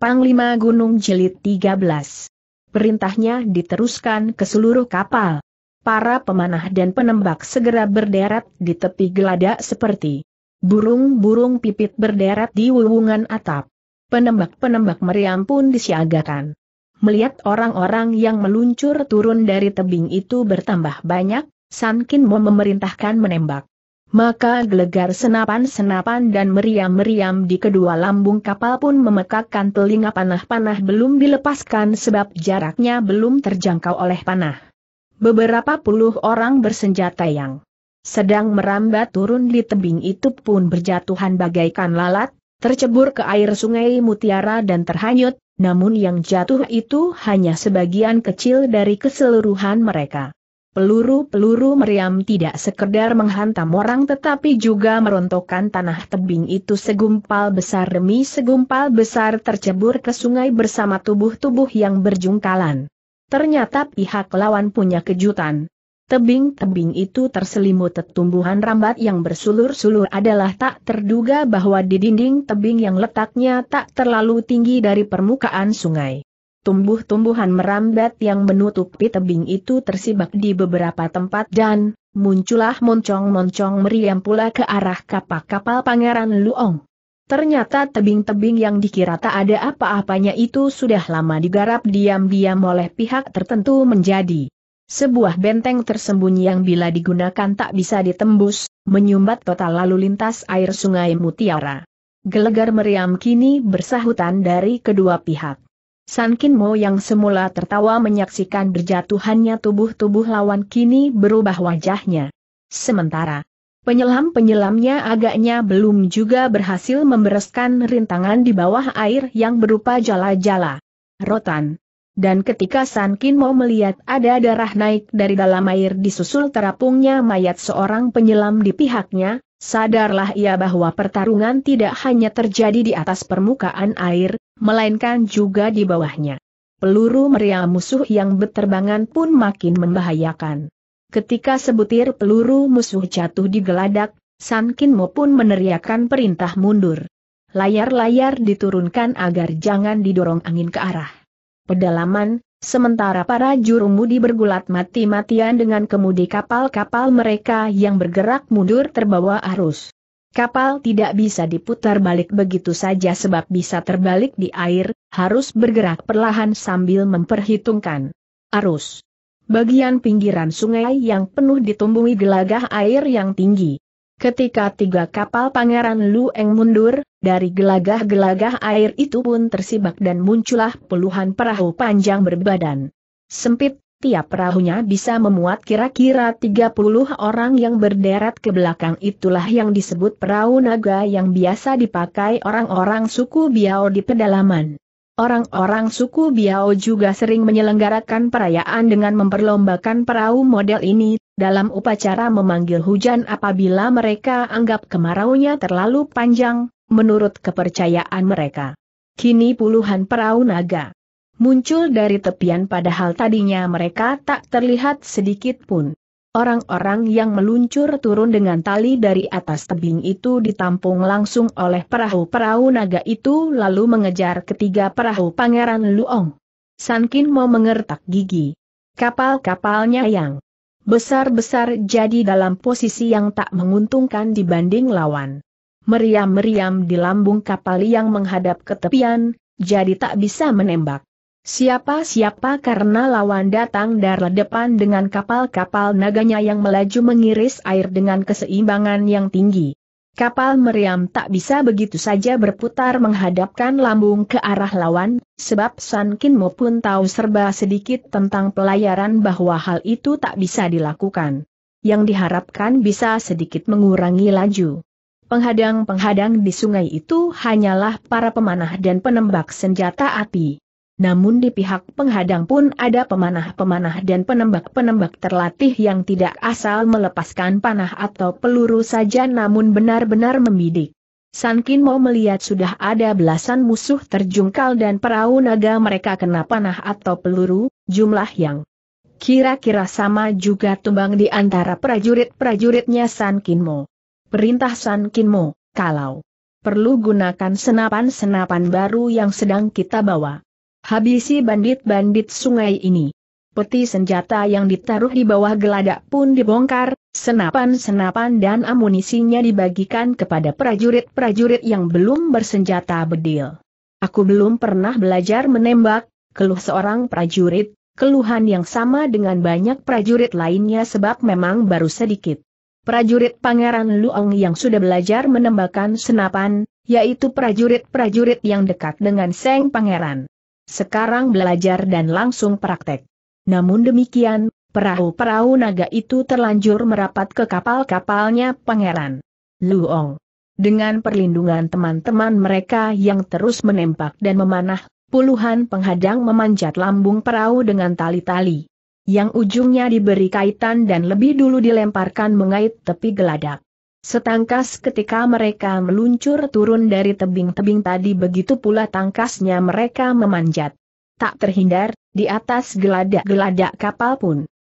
Panglima Gunung tiga 13. Perintahnya diteruskan ke seluruh kapal. Para pemanah dan penembak segera berderet di tepi geladak seperti burung-burung pipit berderet di wuwungan atap. Penembak-penembak meriam pun disiagakan. Melihat orang-orang yang meluncur turun dari tebing itu bertambah banyak, Sankin mau memerintahkan menembak. Maka gelegar senapan-senapan dan meriam-meriam di kedua lambung kapal pun memekakkan telinga panah-panah belum dilepaskan sebab jaraknya belum terjangkau oleh panah. Beberapa puluh orang bersenjata yang sedang merambat turun di tebing itu pun berjatuhan bagaikan lalat, tercebur ke air sungai mutiara dan terhanyut, namun yang jatuh itu hanya sebagian kecil dari keseluruhan mereka. Peluru-peluru meriam tidak sekedar menghantam orang tetapi juga merontokkan tanah tebing itu segumpal besar demi segumpal besar tercebur ke sungai bersama tubuh-tubuh yang berjungkalan. Ternyata pihak lawan punya kejutan. Tebing-tebing itu terselimut tumbuhan rambat yang bersulur-sulur adalah tak terduga bahwa di dinding tebing yang letaknya tak terlalu tinggi dari permukaan sungai tumbuh-tumbuhan merambat yang menutupi tebing itu tersibak di beberapa tempat dan, muncullah moncong-moncong meriam pula ke arah kapal kapal Pangeran Luong. Ternyata tebing-tebing yang dikira tak ada apa-apanya itu sudah lama digarap diam-diam oleh pihak tertentu menjadi sebuah benteng tersembunyi yang bila digunakan tak bisa ditembus, menyumbat total lalu lintas air sungai Mutiara. Gelegar meriam kini bersahutan dari kedua pihak. Kin Mo yang semula tertawa menyaksikan berjatuhannya tubuh-tubuh lawan kini berubah wajahnya. Sementara, penyelam-penyelamnya agaknya belum juga berhasil membereskan rintangan di bawah air yang berupa jala-jala. Rotan. Dan ketika San Kin Mo melihat ada darah naik dari dalam air disusul terapungnya mayat seorang penyelam di pihaknya, Sadarlah ia bahwa pertarungan tidak hanya terjadi di atas permukaan air, melainkan juga di bawahnya. Peluru meriam musuh yang berterbangan pun makin membahayakan. Ketika sebutir peluru musuh jatuh di geladak, San Sankinmo pun meneriakkan perintah mundur. Layar-layar diturunkan agar jangan didorong angin ke arah pedalaman, Sementara para jurumudi bergulat mati-matian dengan kemudi kapal-kapal mereka yang bergerak mundur terbawa arus. Kapal tidak bisa diputar balik begitu saja sebab bisa terbalik di air, harus bergerak perlahan sambil memperhitungkan arus. Bagian pinggiran sungai yang penuh ditumbuhi gelagah air yang tinggi. Ketika tiga kapal Pangeran Lueng mundur, dari gelagah-gelagah air itu pun tersibak dan muncullah puluhan perahu panjang berbadan. Sempit, tiap perahunya bisa memuat kira-kira 30 orang yang berderet ke belakang itulah yang disebut perahu naga yang biasa dipakai orang-orang suku Biao di pedalaman. Orang-orang suku Biao juga sering menyelenggarakan perayaan dengan memperlombakan perahu model ini, dalam upacara memanggil hujan apabila mereka anggap kemaraunya terlalu panjang, menurut kepercayaan mereka. Kini puluhan perahu naga muncul dari tepian padahal tadinya mereka tak terlihat sedikit pun. Orang-orang yang meluncur turun dengan tali dari atas tebing itu ditampung langsung oleh perahu-perahu naga itu lalu mengejar ketiga perahu Pangeran Luong. Sankin mau mengertak gigi. Kapal-kapalnya yang besar-besar jadi dalam posisi yang tak menguntungkan dibanding lawan. Meriam-meriam di lambung kapal yang menghadap ke tepian, jadi tak bisa menembak. Siapa-siapa karena lawan datang dari depan dengan kapal-kapal naganya yang melaju mengiris air dengan keseimbangan yang tinggi. Kapal meriam tak bisa begitu saja berputar menghadapkan lambung ke arah lawan, sebab San Kinmo pun tahu serba sedikit tentang pelayaran bahwa hal itu tak bisa dilakukan. Yang diharapkan bisa sedikit mengurangi laju. Penghadang-penghadang di sungai itu hanyalah para pemanah dan penembak senjata api namun di pihak penghadang pun ada pemanah-pemanah dan penembak-penembak terlatih yang tidak asal melepaskan panah atau peluru saja namun benar-benar membidik. San Kinmo melihat sudah ada belasan musuh terjungkal dan perahu naga mereka kena panah atau peluru, jumlah yang kira-kira sama juga tumbang di antara prajurit-prajuritnya San Kinmo. Perintah San Kinmo, kalau perlu gunakan senapan-senapan baru yang sedang kita bawa. Habisi bandit-bandit sungai ini. Peti senjata yang ditaruh di bawah geladak pun dibongkar, senapan-senapan dan amunisinya dibagikan kepada prajurit-prajurit yang belum bersenjata bedil. Aku belum pernah belajar menembak, keluh seorang prajurit, keluhan yang sama dengan banyak prajurit lainnya sebab memang baru sedikit. Prajurit Pangeran Luong yang sudah belajar menembakkan senapan, yaitu prajurit-prajurit yang dekat dengan Seng Pangeran. Sekarang belajar dan langsung praktek. Namun demikian, perahu-perahu naga itu terlanjur merapat ke kapal-kapalnya pangeran. Luong. Dengan perlindungan teman-teman mereka yang terus menembak dan memanah, puluhan penghadang memanjat lambung perahu dengan tali-tali. Yang ujungnya diberi kaitan dan lebih dulu dilemparkan mengait tepi geladak. Setangkas ketika mereka meluncur turun dari tebing-tebing tadi begitu pula tangkasnya mereka memanjat. Tak terhindar, di atas geladak-geladak kapal pun.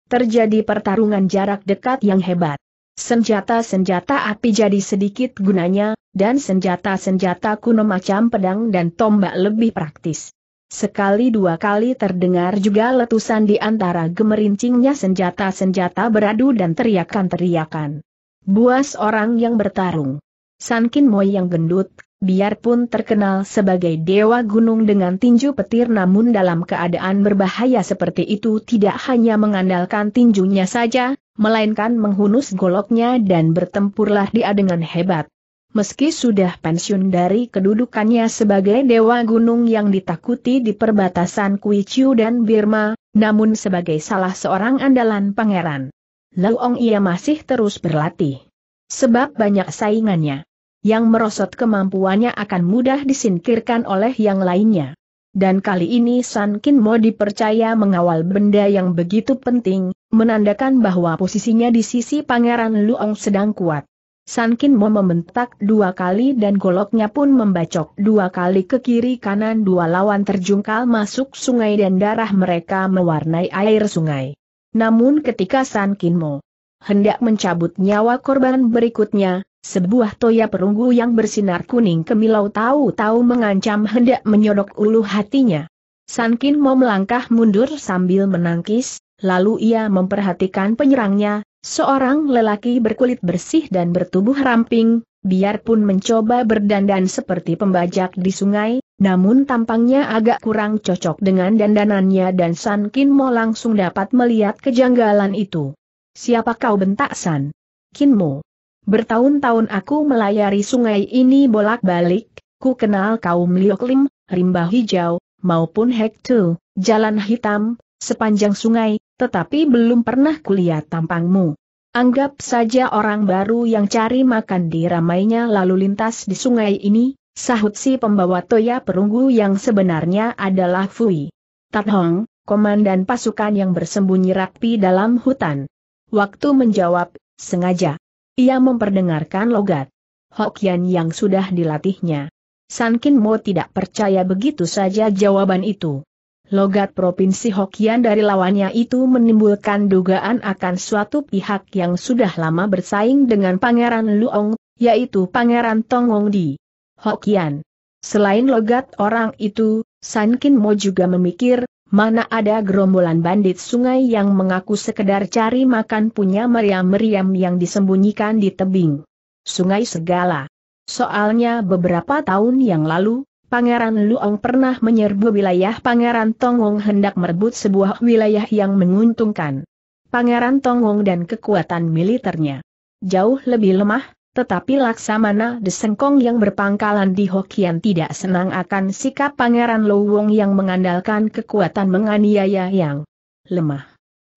Terjadi pertarungan jarak dekat yang hebat. Senjata-senjata api jadi sedikit gunanya, dan senjata-senjata kuno macam pedang dan tombak lebih praktis. Sekali dua kali terdengar juga letusan di antara gemerincingnya senjata-senjata beradu dan teriakan-teriakan. Buas orang yang bertarung. Sankin Moy yang gendut, biarpun terkenal sebagai dewa gunung dengan tinju petir namun dalam keadaan berbahaya seperti itu tidak hanya mengandalkan tinjunya saja, melainkan menghunus goloknya dan bertempurlah dia dengan hebat. Meski sudah pensiun dari kedudukannya sebagai dewa gunung yang ditakuti di perbatasan Kuichu dan Birma, namun sebagai salah seorang andalan pangeran Leong ia masih terus berlatih. Sebab banyak saingannya. Yang merosot kemampuannya akan mudah disingkirkan oleh yang lainnya. Dan kali ini San Kin Mo dipercaya mengawal benda yang begitu penting, menandakan bahwa posisinya di sisi Pangeran Luong sedang kuat. San Kin Mo membentak dua kali dan goloknya pun membacok dua kali ke kiri kanan dua lawan terjungkal masuk sungai dan darah mereka mewarnai air sungai. Namun ketika San Kinmo hendak mencabut nyawa korban berikutnya, sebuah toya perunggu yang bersinar kuning kemilau tahu-tahu mengancam hendak menyodok ulu hatinya. San Kinmo melangkah mundur sambil menangkis, lalu ia memperhatikan penyerangnya, seorang lelaki berkulit bersih dan bertubuh ramping, biarpun mencoba berdandan seperti pembajak di sungai, namun tampangnya agak kurang cocok dengan dandanannya dan San Kin Mo langsung dapat melihat kejanggalan itu. Siapa kau bentak San? Kin Mo? Bertahun-tahun aku melayari sungai ini bolak-balik, ku kenal kaum Lioklim, rimba hijau, maupun Hektu, jalan hitam, sepanjang sungai, tetapi belum pernah kulihat tampangmu. Anggap saja orang baru yang cari makan di ramainya lalu lintas di sungai ini, Sahut si pembawa toya perunggu yang sebenarnya adalah Fui. Hong, komandan pasukan yang bersembunyi rapi dalam hutan. Waktu menjawab, sengaja. Ia memperdengarkan logat. Hokian yang sudah dilatihnya. Sankin Mo tidak percaya begitu saja jawaban itu. Logat provinsi Hokian dari lawannya itu menimbulkan dugaan akan suatu pihak yang sudah lama bersaing dengan Pangeran Luong, yaitu Pangeran Tongong Di. Hokian. Selain logat orang itu, San Kin Mo juga memikir, mana ada gerombolan bandit sungai yang mengaku sekedar cari makan punya meriam-meriam yang disembunyikan di tebing sungai segala. Soalnya beberapa tahun yang lalu, Pangeran Luong pernah menyerbu wilayah Pangeran Tongong hendak merebut sebuah wilayah yang menguntungkan. Pangeran Tongong dan kekuatan militernya jauh lebih lemah, tetapi Laksamana Desengkong yang berpangkalan di Hokian tidak senang akan sikap Pangeran Lowong yang mengandalkan kekuatan menganiaya yang lemah.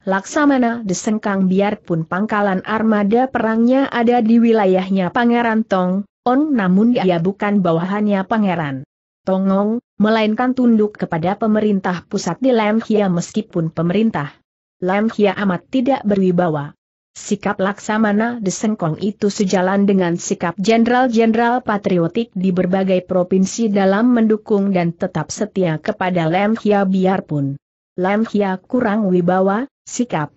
Laksamana Desengkang biarpun pangkalan armada perangnya ada di wilayahnya Pangeran Tong, On namun dia bukan bawahannya Pangeran Tongong, melainkan tunduk kepada pemerintah pusat di Lemhia meskipun pemerintah Lemhia amat tidak berwibawa. Sikap Laksamana Desengkong itu sejalan dengan sikap jenderal-jenderal patriotik di berbagai provinsi dalam mendukung dan tetap setia kepada Lem Hia biarpun. Lem Hia kurang wibawa, sikap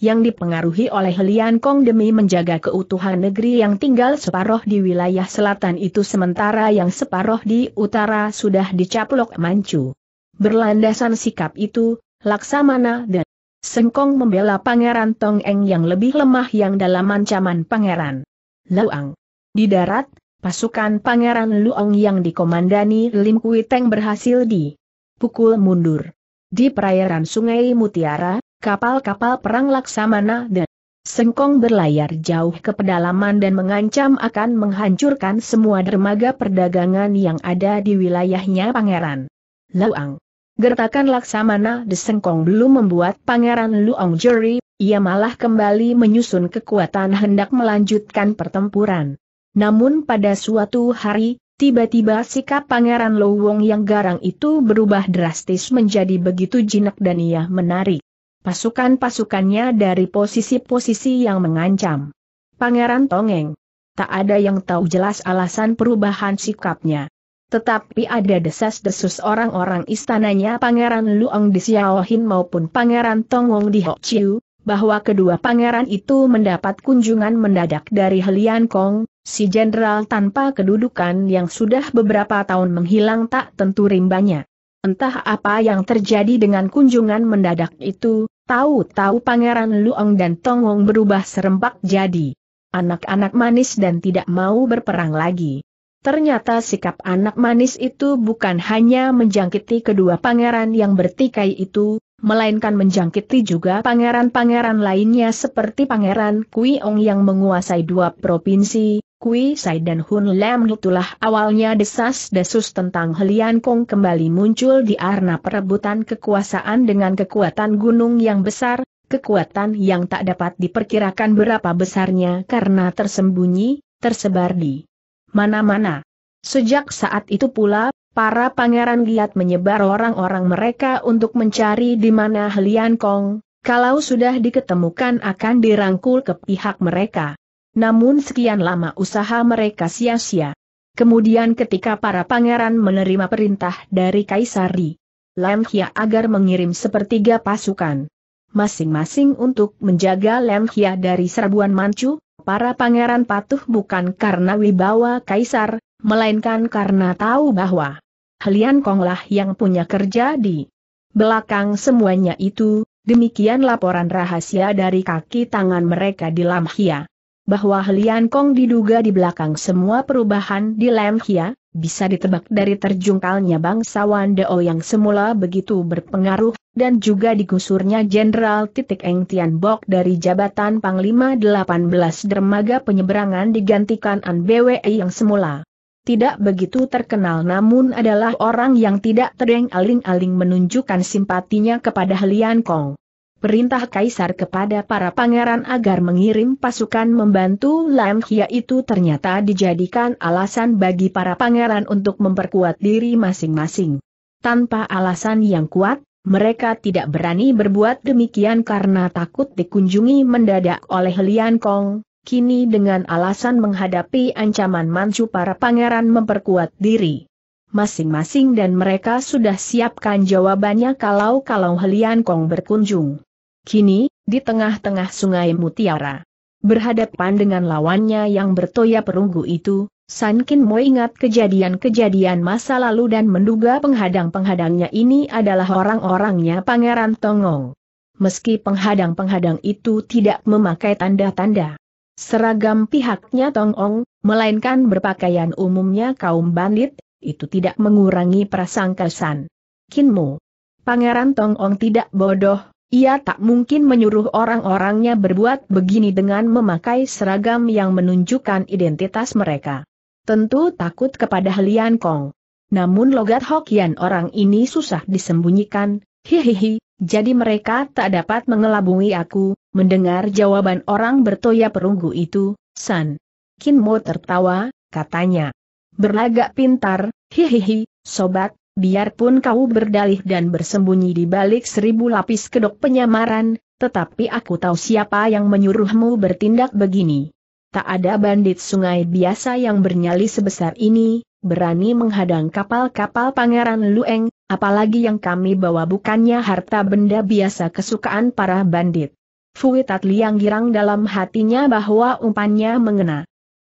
yang dipengaruhi oleh Lian Kong demi menjaga keutuhan negeri yang tinggal separoh di wilayah selatan itu sementara yang separoh di utara sudah dicaplok mancu. Berlandasan sikap itu, Laksamana dan Sengkong membela Pangeran Tongeng yang lebih lemah yang dalam ancaman Pangeran Luang. Di darat, pasukan Pangeran Luang yang dikomandani Lim Kui Teng berhasil di pukul mundur. Di perairan Sungai Mutiara, kapal-kapal perang Laksamana dan Sengkong berlayar jauh ke pedalaman dan mengancam akan menghancurkan semua dermaga perdagangan yang ada di wilayahnya Pangeran Luang. Gertakan Laksamana Desengkong belum membuat Pangeran Luong Jerry, ia malah kembali menyusun kekuatan hendak melanjutkan pertempuran. Namun pada suatu hari, tiba-tiba sikap Pangeran Luong yang garang itu berubah drastis menjadi begitu jinak dan ia menarik pasukan-pasukannya dari posisi-posisi yang mengancam. Pangeran Tongeng. Tak ada yang tahu jelas alasan perubahan sikapnya. Tetapi ada desas-desus orang-orang istananya Pangeran Luong di Xiaohin maupun Pangeran Tongong di Hokchiu, bahwa kedua pangeran itu mendapat kunjungan mendadak dari Helian Kong, si jenderal tanpa kedudukan yang sudah beberapa tahun menghilang tak tentu rimbanya. Entah apa yang terjadi dengan kunjungan mendadak itu, tahu-tahu Pangeran Luong dan Tongong berubah serempak jadi anak-anak manis dan tidak mau berperang lagi. Ternyata sikap anak manis itu bukan hanya menjangkiti kedua pangeran yang bertikai itu, melainkan menjangkiti juga pangeran-pangeran lainnya seperti Pangeran Kui Ong yang menguasai dua provinsi, Kui Sai dan Hun Lam itulah awalnya desas-desus tentang Helian Kong kembali muncul di arena perebutan kekuasaan dengan kekuatan gunung yang besar, kekuatan yang tak dapat diperkirakan berapa besarnya karena tersembunyi, tersebar di mana-mana. Sejak saat itu pula, para pangeran giat menyebar orang-orang mereka untuk mencari di mana Helian Kong, kalau sudah diketemukan akan dirangkul ke pihak mereka. Namun sekian lama usaha mereka sia-sia. Kemudian ketika para pangeran menerima perintah dari Kaisari, Lam Hia agar mengirim sepertiga pasukan masing-masing untuk menjaga Lam Hia dari serbuan Manchu, para pangeran patuh bukan karena wibawa kaisar, melainkan karena tahu bahwa Helian Konglah yang punya kerja di belakang semuanya itu, demikian laporan rahasia dari kaki tangan mereka di Lamhia. Bahwa Helian Kong diduga di belakang semua perubahan di Lamhia, bisa ditebak dari terjungkalnya bangsawan Deo yang semula begitu berpengaruh dan juga digusurnya Jenderal Titik Eng Tian Bok dari jabatan Panglima 18 Dermaga Penyeberangan digantikan An BWE yang semula. Tidak begitu terkenal namun adalah orang yang tidak tereng aling-aling menunjukkan simpatinya kepada Lian Kong. Perintah Kaisar kepada para pangeran agar mengirim pasukan membantu Lam Hia itu ternyata dijadikan alasan bagi para pangeran untuk memperkuat diri masing-masing. Tanpa alasan yang kuat, mereka tidak berani berbuat demikian karena takut dikunjungi mendadak oleh Lian Kong, kini dengan alasan menghadapi ancaman Manchu, para pangeran memperkuat diri. Masing-masing dan mereka sudah siapkan jawabannya kalau-kalau Helian Kong berkunjung. Kini, di tengah-tengah sungai Mutiara. Berhadapan dengan lawannya yang bertoya perunggu itu, San Kin Mo ingat kejadian-kejadian masa lalu dan menduga penghadang-penghadangnya ini adalah orang-orangnya Pangeran Tongong. Meski penghadang-penghadang itu tidak memakai tanda-tanda seragam pihaknya Tongong, melainkan berpakaian umumnya kaum bandit, itu tidak mengurangi prasangka San Kin Mo. Pangeran Tongong tidak bodoh, ia tak mungkin menyuruh orang-orangnya berbuat begini dengan memakai seragam yang menunjukkan identitas mereka. Tentu takut kepada Lian Kong. Namun logat Hokian orang ini susah disembunyikan, hihihi, jadi mereka tak dapat mengelabungi aku, mendengar jawaban orang bertoya perunggu itu, San. Mo tertawa, katanya. Berlagak pintar, hihihi, sobat, biarpun kau berdalih dan bersembunyi di balik seribu lapis kedok penyamaran, tetapi aku tahu siapa yang menyuruhmu bertindak begini tak ada bandit sungai biasa yang bernyali sebesar ini, berani menghadang kapal-kapal Pangeran Lueng, apalagi yang kami bawa bukannya harta benda biasa kesukaan para bandit. Fuitat Liang girang dalam hatinya bahwa umpannya mengena.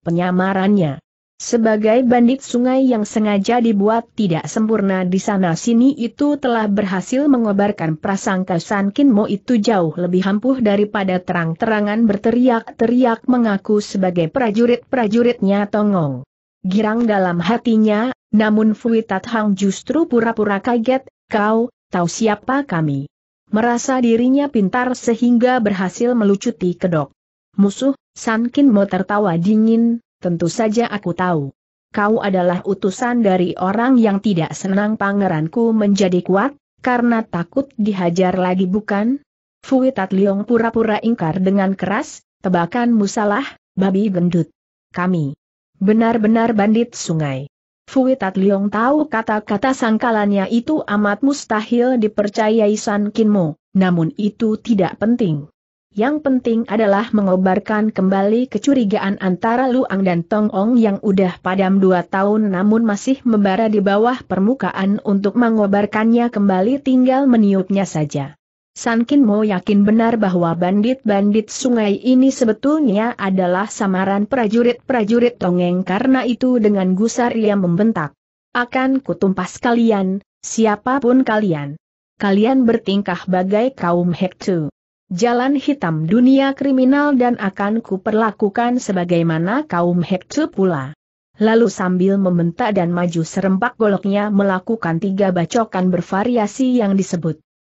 Penyamarannya sebagai bandit sungai yang sengaja dibuat tidak sempurna di sana-sini itu telah berhasil mengobarkan prasangka San Kinmo itu jauh lebih hampuh daripada terang-terangan berteriak-teriak mengaku sebagai prajurit-prajuritnya Tongong. Girang dalam hatinya, namun Fuitat Hang justru pura-pura kaget, kau, tahu siapa kami. Merasa dirinya pintar sehingga berhasil melucuti kedok. Musuh, San Kinmo tertawa dingin, tentu saja aku tahu. Kau adalah utusan dari orang yang tidak senang pangeranku menjadi kuat, karena takut dihajar lagi bukan? Fui Tat pura-pura ingkar dengan keras, Tebakan musalah, babi gendut. Kami. Benar-benar bandit sungai. Fui Tat tahu kata-kata sangkalannya itu amat mustahil dipercayai San Kinmo, namun itu tidak penting. Yang penting adalah mengobarkan kembali kecurigaan antara Luang dan Tong Ong yang udah padam dua tahun namun masih membara di bawah permukaan untuk mengobarkannya kembali tinggal meniupnya saja. Sankin Mo yakin benar bahwa bandit-bandit sungai ini sebetulnya adalah samaran prajurit-prajurit Tongeng karena itu dengan gusar ia membentak. Akan kutumpas kalian, siapapun kalian. Kalian bertingkah bagai kaum Hektu jalan hitam dunia kriminal dan akan kuperlakukan sebagaimana kaum Hektu pula. Lalu sambil membentak dan maju serempak goloknya melakukan tiga bacokan bervariasi yang disebut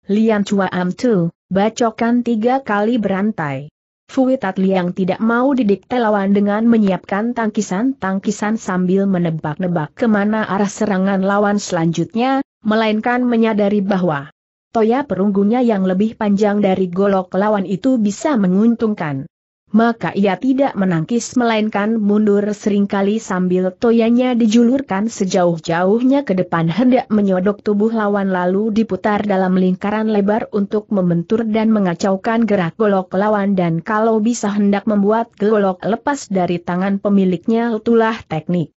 Lian Chua Am Tu, bacokan tiga kali berantai. Fuitat Liang tidak mau didikte lawan dengan menyiapkan tangkisan-tangkisan sambil menebak-nebak kemana arah serangan lawan selanjutnya, melainkan menyadari bahwa toya perunggunya yang lebih panjang dari golok lawan itu bisa menguntungkan. Maka ia tidak menangkis melainkan mundur seringkali sambil toyanya dijulurkan sejauh-jauhnya ke depan hendak menyodok tubuh lawan lalu diputar dalam lingkaran lebar untuk membentur dan mengacaukan gerak golok lawan dan kalau bisa hendak membuat golok lepas dari tangan pemiliknya itulah teknik.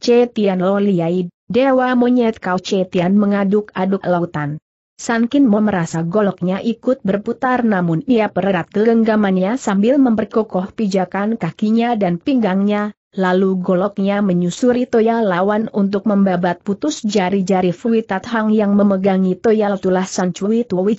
Cetian Loliaid, Dewa Monyet Kau Cetian mengaduk-aduk lautan. Sankin Mo merasa goloknya ikut berputar namun ia pererat genggamannya sambil memperkokoh pijakan kakinya dan pinggangnya, lalu goloknya menyusuri toya lawan untuk membabat putus jari-jari Fui Tat Hang yang memegangi toya tulah San Cui Tui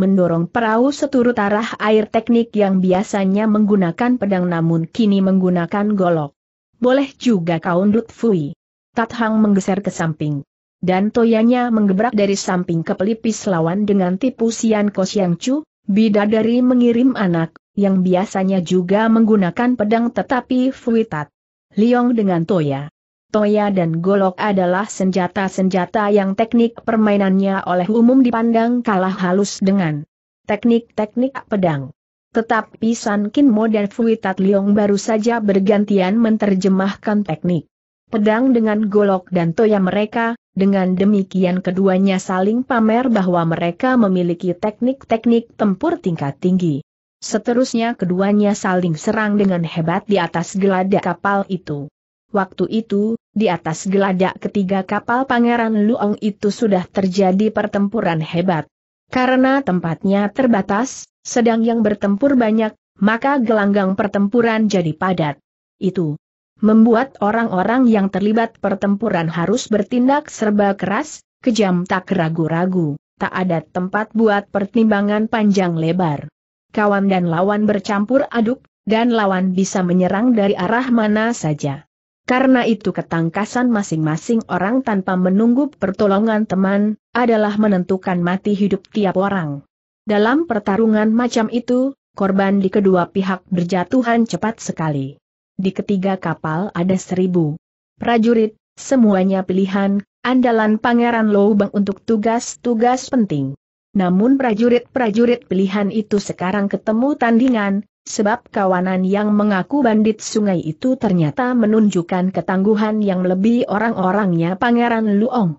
mendorong perahu seturut arah air teknik yang biasanya menggunakan pedang namun kini menggunakan golok. Boleh juga kau undut Fui. Tat Hang menggeser ke samping dan toyanya menggebrak dari samping ke pelipis lawan dengan tipu Sian Ko Siang Chu, bidadari mengirim anak, yang biasanya juga menggunakan pedang tetapi Fuitat. Liong dengan toya. Toya dan golok adalah senjata-senjata yang teknik permainannya oleh umum dipandang kalah halus dengan teknik-teknik pedang. Tetapi San Kin Mo dan Fuitat Liong baru saja bergantian menerjemahkan teknik pedang dengan golok dan toya mereka, dengan demikian keduanya saling pamer bahwa mereka memiliki teknik-teknik tempur tingkat tinggi. Seterusnya keduanya saling serang dengan hebat di atas geladak kapal itu. Waktu itu, di atas geladak ketiga kapal Pangeran Luong itu sudah terjadi pertempuran hebat. Karena tempatnya terbatas, sedang yang bertempur banyak, maka gelanggang pertempuran jadi padat. Itu, membuat orang-orang yang terlibat pertempuran harus bertindak serba keras, kejam tak ragu-ragu, tak ada tempat buat pertimbangan panjang lebar. Kawan dan lawan bercampur aduk, dan lawan bisa menyerang dari arah mana saja. Karena itu ketangkasan masing-masing orang tanpa menunggu pertolongan teman, adalah menentukan mati hidup tiap orang. Dalam pertarungan macam itu, korban di kedua pihak berjatuhan cepat sekali. Di ketiga kapal ada seribu prajurit, semuanya pilihan, andalan Pangeran Lobang untuk tugas-tugas penting. Namun prajurit-prajurit pilihan itu sekarang ketemu tandingan, sebab kawanan yang mengaku bandit sungai itu ternyata menunjukkan ketangguhan yang lebih orang-orangnya Pangeran Luong.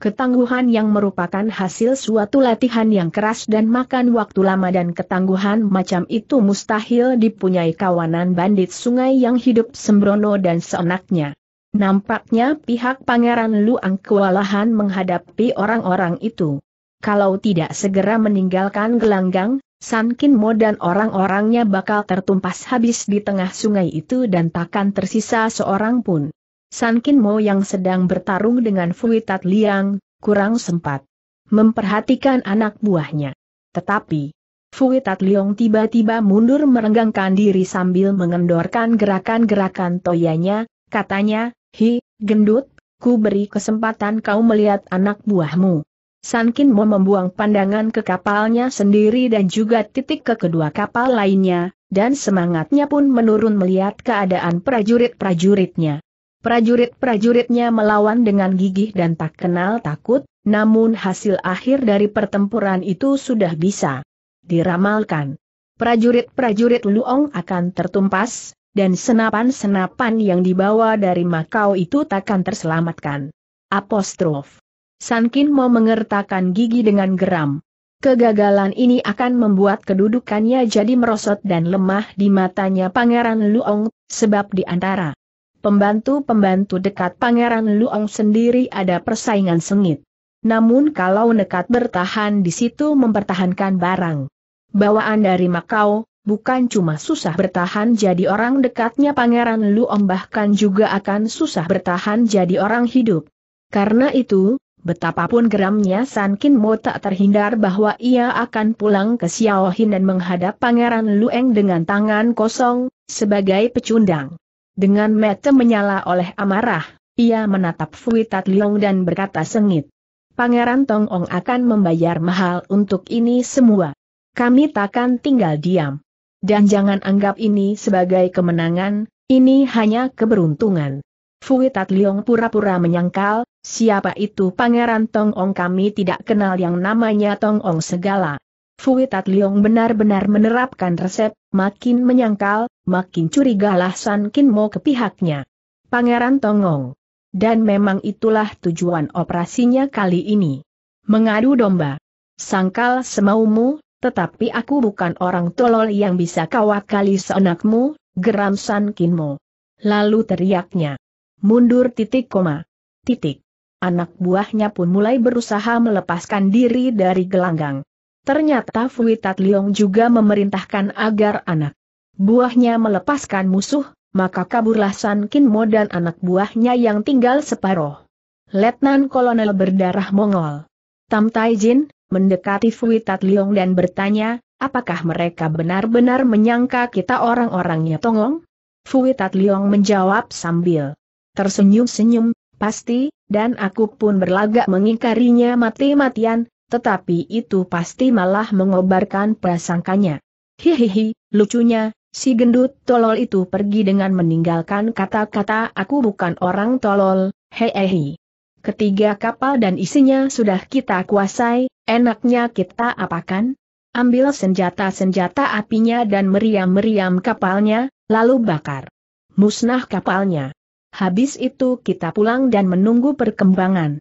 Ketangguhan yang merupakan hasil suatu latihan yang keras dan makan waktu lama dan ketangguhan macam itu mustahil dipunyai kawanan bandit sungai yang hidup sembrono dan seenaknya. Nampaknya pihak Pangeran Luang kewalahan menghadapi orang-orang itu. Kalau tidak segera meninggalkan gelanggang, Sankin Mo dan orang-orangnya bakal tertumpas habis di tengah sungai itu dan takkan tersisa seorang pun. San Mo yang sedang bertarung dengan Fui Liang, kurang sempat memperhatikan anak buahnya. Tetapi, Fui Liang tiba-tiba mundur merenggangkan diri sambil mengendorkan gerakan-gerakan toyanya, katanya, Hi, gendut, ku beri kesempatan kau melihat anak buahmu. San Mo membuang pandangan ke kapalnya sendiri dan juga titik ke kedua kapal lainnya, dan semangatnya pun menurun melihat keadaan prajurit-prajuritnya. Prajurit-prajuritnya melawan dengan gigih dan tak kenal takut, namun hasil akhir dari pertempuran itu sudah bisa diramalkan. Prajurit-prajurit Luong akan tertumpas, dan senapan-senapan yang dibawa dari Makau itu takkan terselamatkan. Apostrof. Sankin mau mengertakkan gigi dengan geram. Kegagalan ini akan membuat kedudukannya jadi merosot dan lemah di matanya Pangeran Luong, sebab di antara Pembantu-pembantu dekat Pangeran Luong sendiri ada persaingan sengit. Namun kalau nekat bertahan di situ mempertahankan barang. Bawaan dari Makau, bukan cuma susah bertahan jadi orang dekatnya Pangeran Luong bahkan juga akan susah bertahan jadi orang hidup. Karena itu, betapapun geramnya San Kin Mo tak terhindar bahwa ia akan pulang ke Xiaohin dan menghadap Pangeran Lueng dengan tangan kosong, sebagai pecundang. Dengan mata menyala oleh amarah, ia menatap Fui Tat Liong dan berkata sengit. Pangeran Tong Ong akan membayar mahal untuk ini semua. Kami takkan tinggal diam. Dan jangan anggap ini sebagai kemenangan, ini hanya keberuntungan. Fui Tat Liong pura-pura menyangkal, siapa itu Pangeran Tong Ong kami tidak kenal yang namanya Tong Ong segala. Fui Tat Liong benar-benar menerapkan resep, makin menyangkal, makin curigalah San Kin Mo ke pihaknya. Pangeran Tongong. Dan memang itulah tujuan operasinya kali ini. Mengadu domba. Sangkal semaumu, tetapi aku bukan orang tolol yang bisa kali seenakmu, geram San Kin Mo. Lalu teriaknya. Mundur titik koma. Titik. Anak buahnya pun mulai berusaha melepaskan diri dari gelanggang. Ternyata Fui Tat Liong juga memerintahkan agar anak buahnya melepaskan musuh, maka kaburlah San Kin Mo dan anak buahnya yang tinggal separoh. Letnan Kolonel berdarah Mongol. Tam Tai Jin, mendekati Fui Tat Liong dan bertanya, apakah mereka benar-benar menyangka kita orang-orangnya tongong? Fui Tat Liong menjawab sambil tersenyum-senyum, pasti, dan aku pun berlagak mengingkarinya mati-matian, tetapi itu pasti malah mengobarkan prasangkanya. Hihihi, lucunya, si gendut tolol itu pergi dengan meninggalkan kata-kata aku bukan orang tolol, hehehe. Ketiga kapal dan isinya sudah kita kuasai, enaknya kita apakan? Ambil senjata-senjata apinya dan meriam-meriam kapalnya, lalu bakar. Musnah kapalnya. Habis itu kita pulang dan menunggu perkembangan.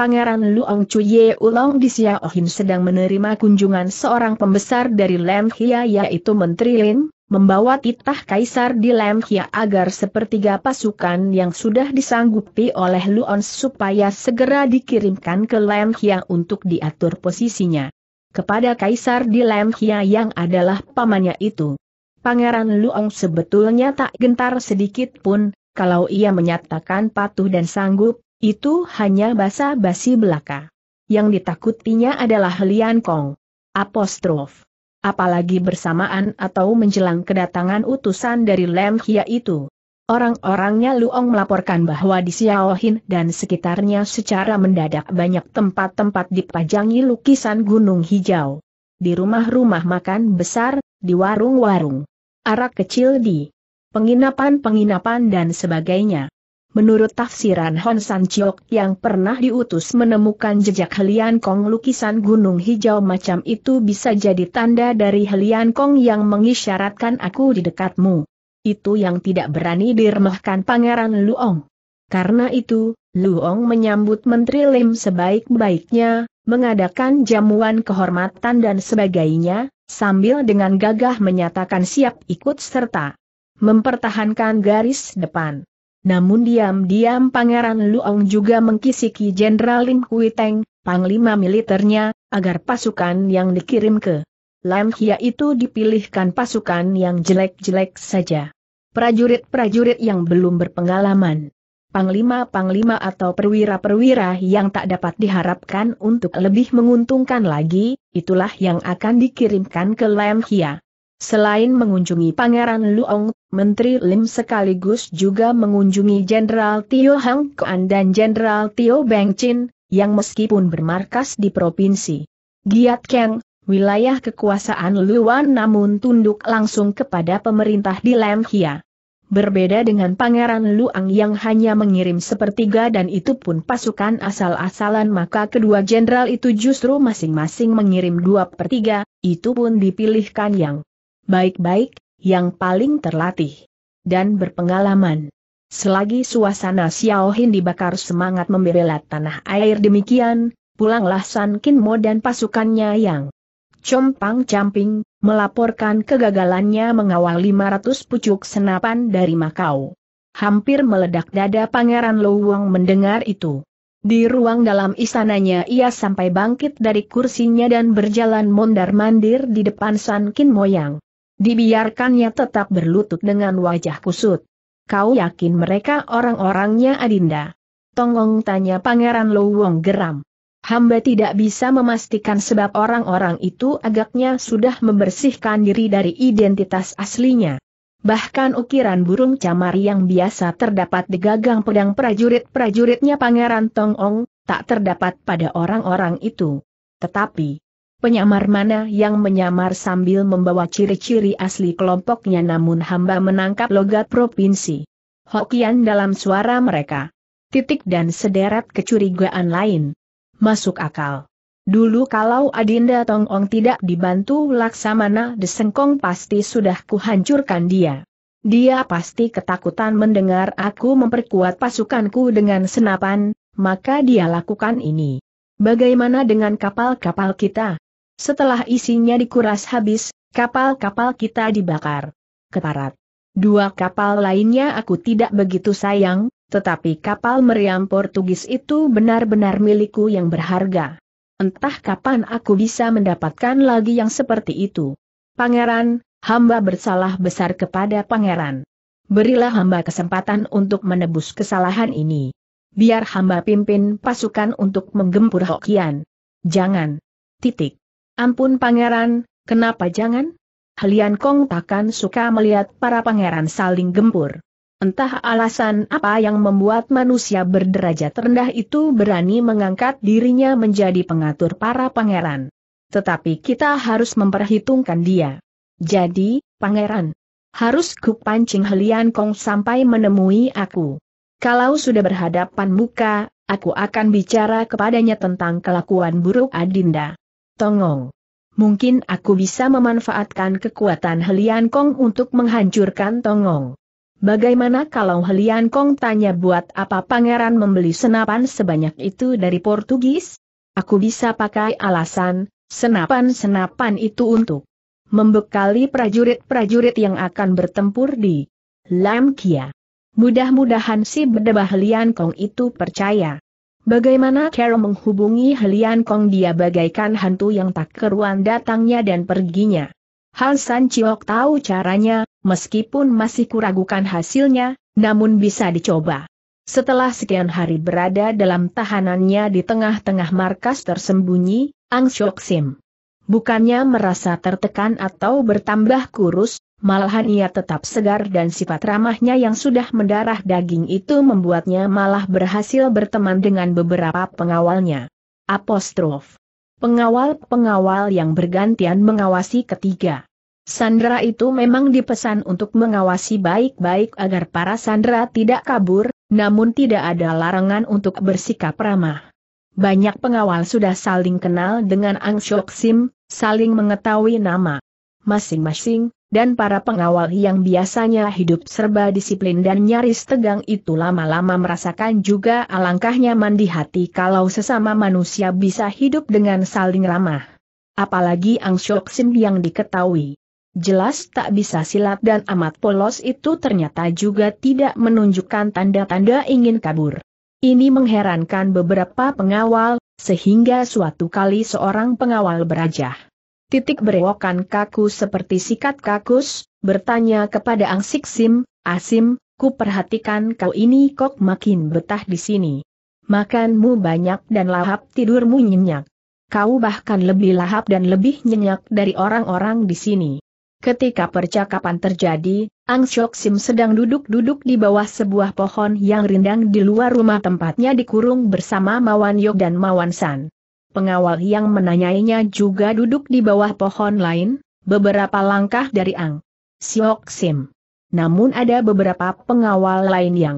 Pangeran Luong Chuye Ulong di Xiaohin sedang menerima kunjungan seorang pembesar dari Lam Hia yaitu Menteri Lin, membawa titah kaisar di Lam Hia agar sepertiga pasukan yang sudah disanggupi oleh Luong supaya segera dikirimkan ke Lam Hia untuk diatur posisinya. Kepada kaisar di Lam Hia yang adalah pamannya itu. Pangeran Luong sebetulnya tak gentar sedikit pun, kalau ia menyatakan patuh dan sanggup, itu hanya basa-basi belaka. Yang ditakutinya adalah Lian Kong. Apostrof. Apalagi bersamaan atau menjelang kedatangan utusan dari Lem Hia itu. Orang-orangnya Luong melaporkan bahwa di Xiaohin dan sekitarnya secara mendadak banyak tempat-tempat dipajangi lukisan gunung hijau. Di rumah-rumah makan besar, di warung-warung. Arak kecil di penginapan-penginapan dan sebagainya. Menurut tafsiran Hon San Chiok yang pernah diutus menemukan jejak Helian Kong lukisan gunung hijau macam itu bisa jadi tanda dari Helian Kong yang mengisyaratkan aku di dekatmu. Itu yang tidak berani diremehkan Pangeran Luong. Karena itu, Luong menyambut Menteri Lim sebaik-baiknya, mengadakan jamuan kehormatan dan sebagainya, sambil dengan gagah menyatakan siap ikut serta mempertahankan garis depan. Namun diam-diam Pangeran Luong juga mengkisiki Jenderal Lim Hui Teng, Panglima militernya, agar pasukan yang dikirim ke Lam Hia itu dipilihkan pasukan yang jelek-jelek saja. Prajurit-prajurit yang belum berpengalaman. Panglima-panglima atau perwira-perwira yang tak dapat diharapkan untuk lebih menguntungkan lagi, itulah yang akan dikirimkan ke Lam Hia. Selain mengunjungi Pangeran Luong, Menteri Lim sekaligus juga mengunjungi Jenderal Tio Hang Kuan dan Jenderal Tio Beng Chin, yang meskipun bermarkas di Provinsi Giat Keng, wilayah kekuasaan Luan namun tunduk langsung kepada pemerintah di Lam Hia. Berbeda dengan Pangeran Luang yang hanya mengirim sepertiga dan itu pun pasukan asal-asalan maka kedua jenderal itu justru masing-masing mengirim dua pertiga, itu pun dipilihkan yang baik-baik, yang paling terlatih dan berpengalaman. Selagi suasana Xiaohin dibakar semangat membela tanah air demikian, pulanglah San Mo dan pasukannya yang compang-camping, melaporkan kegagalannya mengawal 500 pucuk senapan dari Makau. Hampir meledak dada Pangeran Luwang mendengar itu. Di ruang dalam istananya ia sampai bangkit dari kursinya dan berjalan mondar-mandir di depan San Mo yang Dibiarkannya tetap berlutut dengan wajah kusut. Kau yakin mereka orang-orangnya Adinda? Tongong tanya Pangeran Lowong geram. Hamba tidak bisa memastikan sebab orang-orang itu agaknya sudah membersihkan diri dari identitas aslinya. Bahkan ukiran burung camar yang biasa terdapat di gagang pedang prajurit-prajuritnya Pangeran Tongong, tak terdapat pada orang-orang itu. Tetapi, Penyamar mana yang menyamar sambil membawa ciri-ciri asli kelompoknya namun hamba menangkap logat provinsi. Hokian dalam suara mereka. Titik dan sederet kecurigaan lain. Masuk akal. Dulu kalau Adinda Tongong tidak dibantu Laksamana Desengkong pasti sudah kuhancurkan dia. Dia pasti ketakutan mendengar aku memperkuat pasukanku dengan senapan, maka dia lakukan ini. Bagaimana dengan kapal-kapal kita? Setelah isinya dikuras habis, kapal-kapal kita dibakar. Keparat. Dua kapal lainnya aku tidak begitu sayang, tetapi kapal meriam Portugis itu benar-benar milikku yang berharga. Entah kapan aku bisa mendapatkan lagi yang seperti itu. Pangeran, hamba bersalah besar kepada pangeran. Berilah hamba kesempatan untuk menebus kesalahan ini. Biar hamba pimpin pasukan untuk menggempur Hokian. Jangan. Titik. Ampun pangeran, kenapa jangan? Halian Kong takkan suka melihat para pangeran saling gempur. Entah alasan apa yang membuat manusia berderajat rendah itu berani mengangkat dirinya menjadi pengatur para pangeran. Tetapi kita harus memperhitungkan dia. Jadi, pangeran, harus ku pancing Helian Kong sampai menemui aku. Kalau sudah berhadapan muka, aku akan bicara kepadanya tentang kelakuan buruk Adinda. Tongong. Mungkin aku bisa memanfaatkan kekuatan Helian Kong untuk menghancurkan Tongong. Bagaimana kalau Helian Kong tanya buat apa pangeran membeli senapan sebanyak itu dari Portugis? Aku bisa pakai alasan, senapan-senapan itu untuk membekali prajurit-prajurit yang akan bertempur di Lam Kia. Mudah-mudahan si bedebah Helian Kong itu percaya. Bagaimana Carol menghubungi Helian Kong dia bagaikan hantu yang tak keruan datangnya dan perginya. Han San Chiok tahu caranya, meskipun masih kuragukan hasilnya, namun bisa dicoba. Setelah sekian hari berada dalam tahanannya di tengah-tengah markas tersembunyi, Ang Shok Sim bukannya merasa tertekan atau bertambah kurus, Malahan ia tetap segar dan sifat ramahnya yang sudah mendarah daging itu membuatnya malah berhasil berteman dengan beberapa pengawalnya. Apostrof. Pengawal-pengawal yang bergantian mengawasi ketiga. Sandra itu memang dipesan untuk mengawasi baik-baik agar para sandra tidak kabur, namun tidak ada larangan untuk bersikap ramah. Banyak pengawal sudah saling kenal dengan Ang Shok Sim, saling mengetahui nama masing-masing, dan para pengawal yang biasanya hidup serba disiplin dan nyaris tegang itu lama-lama merasakan juga alangkah nyaman di hati kalau sesama manusia bisa hidup dengan saling ramah. Apalagi Ang Shok Sim yang diketahui. Jelas tak bisa silat dan amat polos itu ternyata juga tidak menunjukkan tanda-tanda ingin kabur. Ini mengherankan beberapa pengawal, sehingga suatu kali seorang pengawal berajah titik berewokan kaku seperti sikat kakus, bertanya kepada Angsik Sim, Asim, ah, ku perhatikan kau ini kok makin betah di sini. Makanmu banyak dan lahap tidurmu nyenyak. Kau bahkan lebih lahap dan lebih nyenyak dari orang-orang di sini. Ketika percakapan terjadi, Ang Syok Sim sedang duduk-duduk di bawah sebuah pohon yang rindang di luar rumah tempatnya dikurung bersama Mawan Yok dan Mawan San. Pengawal yang menanyainya juga duduk di bawah pohon lain, beberapa langkah dari Ang Siok Sim. Namun ada beberapa pengawal lain yang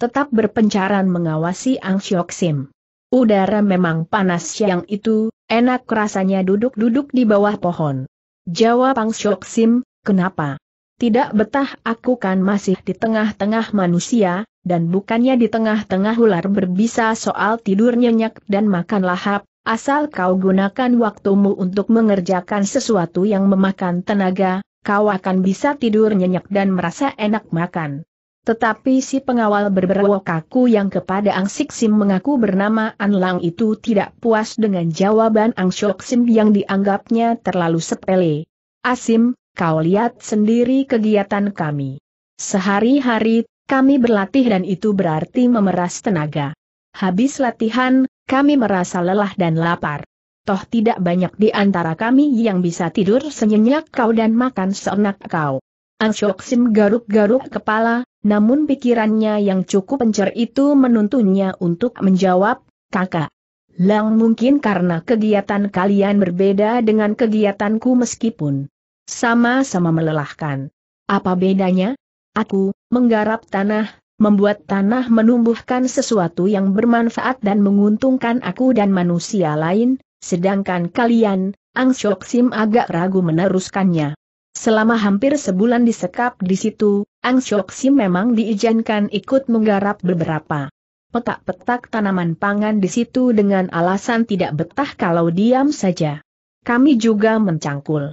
tetap berpencaran mengawasi Ang Siok Sim. Udara memang panas siang itu, enak rasanya duduk-duduk di bawah pohon. Jawab Ang Siok Sim, kenapa? Tidak betah aku kan masih di tengah-tengah manusia, dan bukannya di tengah-tengah ular berbisa soal tidur nyenyak dan makan lahap, Asal kau gunakan waktumu untuk mengerjakan sesuatu yang memakan tenaga, kau akan bisa tidur nyenyak dan merasa enak makan. Tetapi si pengawal berberwok kaku yang kepada Ang Sik Sim mengaku bernama An Lang itu tidak puas dengan jawaban Ang Sim yang dianggapnya terlalu sepele. Asim, ah, kau lihat sendiri kegiatan kami. Sehari-hari, kami berlatih dan itu berarti memeras tenaga. Habis latihan, kami merasa lelah dan lapar. Toh tidak banyak di antara kami yang bisa tidur senyenyak kau dan makan seenak kau. Anshok Sim garuk-garuk kepala, namun pikirannya yang cukup pencer itu menuntunnya untuk menjawab, kakak. Lang mungkin karena kegiatan kalian berbeda dengan kegiatanku meskipun sama-sama melelahkan. Apa bedanya? Aku, menggarap tanah, membuat tanah menumbuhkan sesuatu yang bermanfaat dan menguntungkan aku dan manusia lain, sedangkan kalian, Ang Syok Sim agak ragu meneruskannya. Selama hampir sebulan disekap di situ, Ang Syok Sim memang diizinkan ikut menggarap beberapa petak-petak tanaman pangan di situ dengan alasan tidak betah kalau diam saja. Kami juga mencangkul.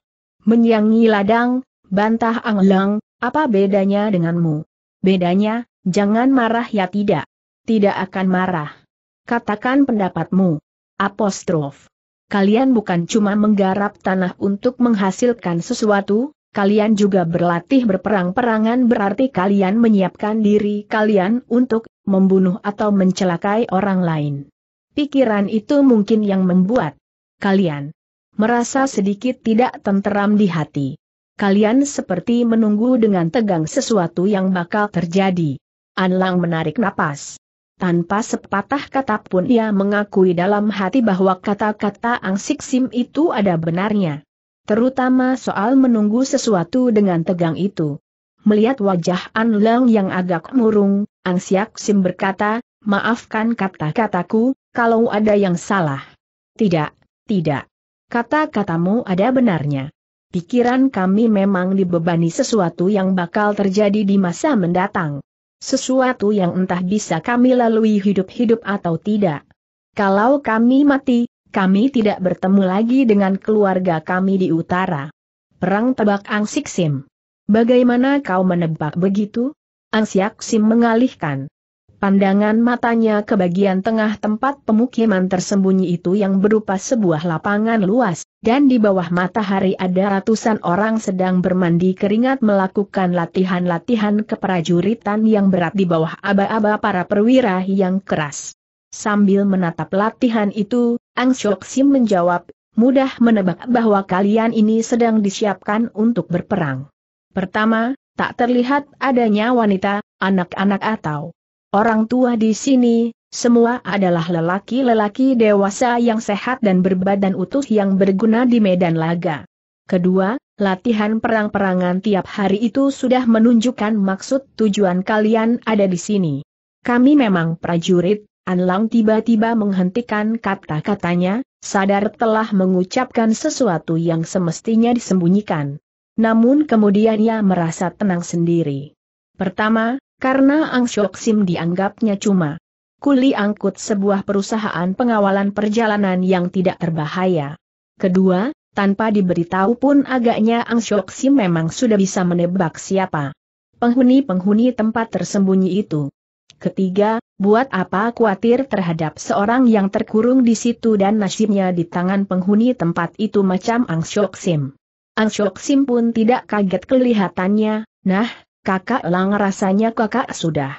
Menyangi ladang, bantah Ang Lang, apa bedanya denganmu? Bedanya, Jangan marah ya tidak. Tidak akan marah. Katakan pendapatmu. Apostrof. Kalian bukan cuma menggarap tanah untuk menghasilkan sesuatu, kalian juga berlatih berperang-perangan berarti kalian menyiapkan diri kalian untuk membunuh atau mencelakai orang lain. Pikiran itu mungkin yang membuat kalian merasa sedikit tidak tenteram di hati. Kalian seperti menunggu dengan tegang sesuatu yang bakal terjadi. Anlang menarik napas. Tanpa sepatah kata pun ia mengakui dalam hati bahwa kata-kata Angsik Sim itu ada benarnya. Terutama soal menunggu sesuatu dengan tegang itu. Melihat wajah An Lang yang agak murung, Siak Sim berkata, maafkan kata-kataku, kalau ada yang salah. Tidak, tidak. Kata-katamu ada benarnya. Pikiran kami memang dibebani sesuatu yang bakal terjadi di masa mendatang. Sesuatu yang entah bisa kami lalui hidup-hidup atau tidak. Kalau kami mati, kami tidak bertemu lagi dengan keluarga kami di utara. Perang tebak Ang Siksim. Bagaimana kau menebak begitu? Ang Sim mengalihkan. Pandangan matanya ke bagian tengah tempat pemukiman tersembunyi itu yang berupa sebuah lapangan luas, dan di bawah matahari ada ratusan orang sedang bermandi keringat melakukan latihan-latihan keprajuritan yang berat di bawah aba-aba para perwira yang keras. Sambil menatap latihan itu, Ang Shok Sim menjawab, mudah menebak bahwa kalian ini sedang disiapkan untuk berperang. Pertama, tak terlihat adanya wanita, anak-anak atau Orang tua di sini, semua adalah lelaki-lelaki dewasa yang sehat dan berbadan utuh yang berguna di medan laga. Kedua, latihan perang-perangan tiap hari itu sudah menunjukkan maksud tujuan kalian ada di sini. Kami memang prajurit, Anlang tiba-tiba menghentikan kata-katanya, sadar telah mengucapkan sesuatu yang semestinya disembunyikan. Namun kemudian ia merasa tenang sendiri. Pertama, karena Ang Shok Sim dianggapnya cuma kuli angkut sebuah perusahaan pengawalan perjalanan yang tidak terbahaya. Kedua, tanpa diberitahu pun agaknya Ang Shok Sim memang sudah bisa menebak siapa penghuni-penghuni tempat tersembunyi itu. Ketiga, buat apa khawatir terhadap seorang yang terkurung di situ dan nasibnya di tangan penghuni tempat itu macam Ang Shok Sim. Ang Shok Sim pun tidak kaget kelihatannya, nah, kakak Elang rasanya kakak sudah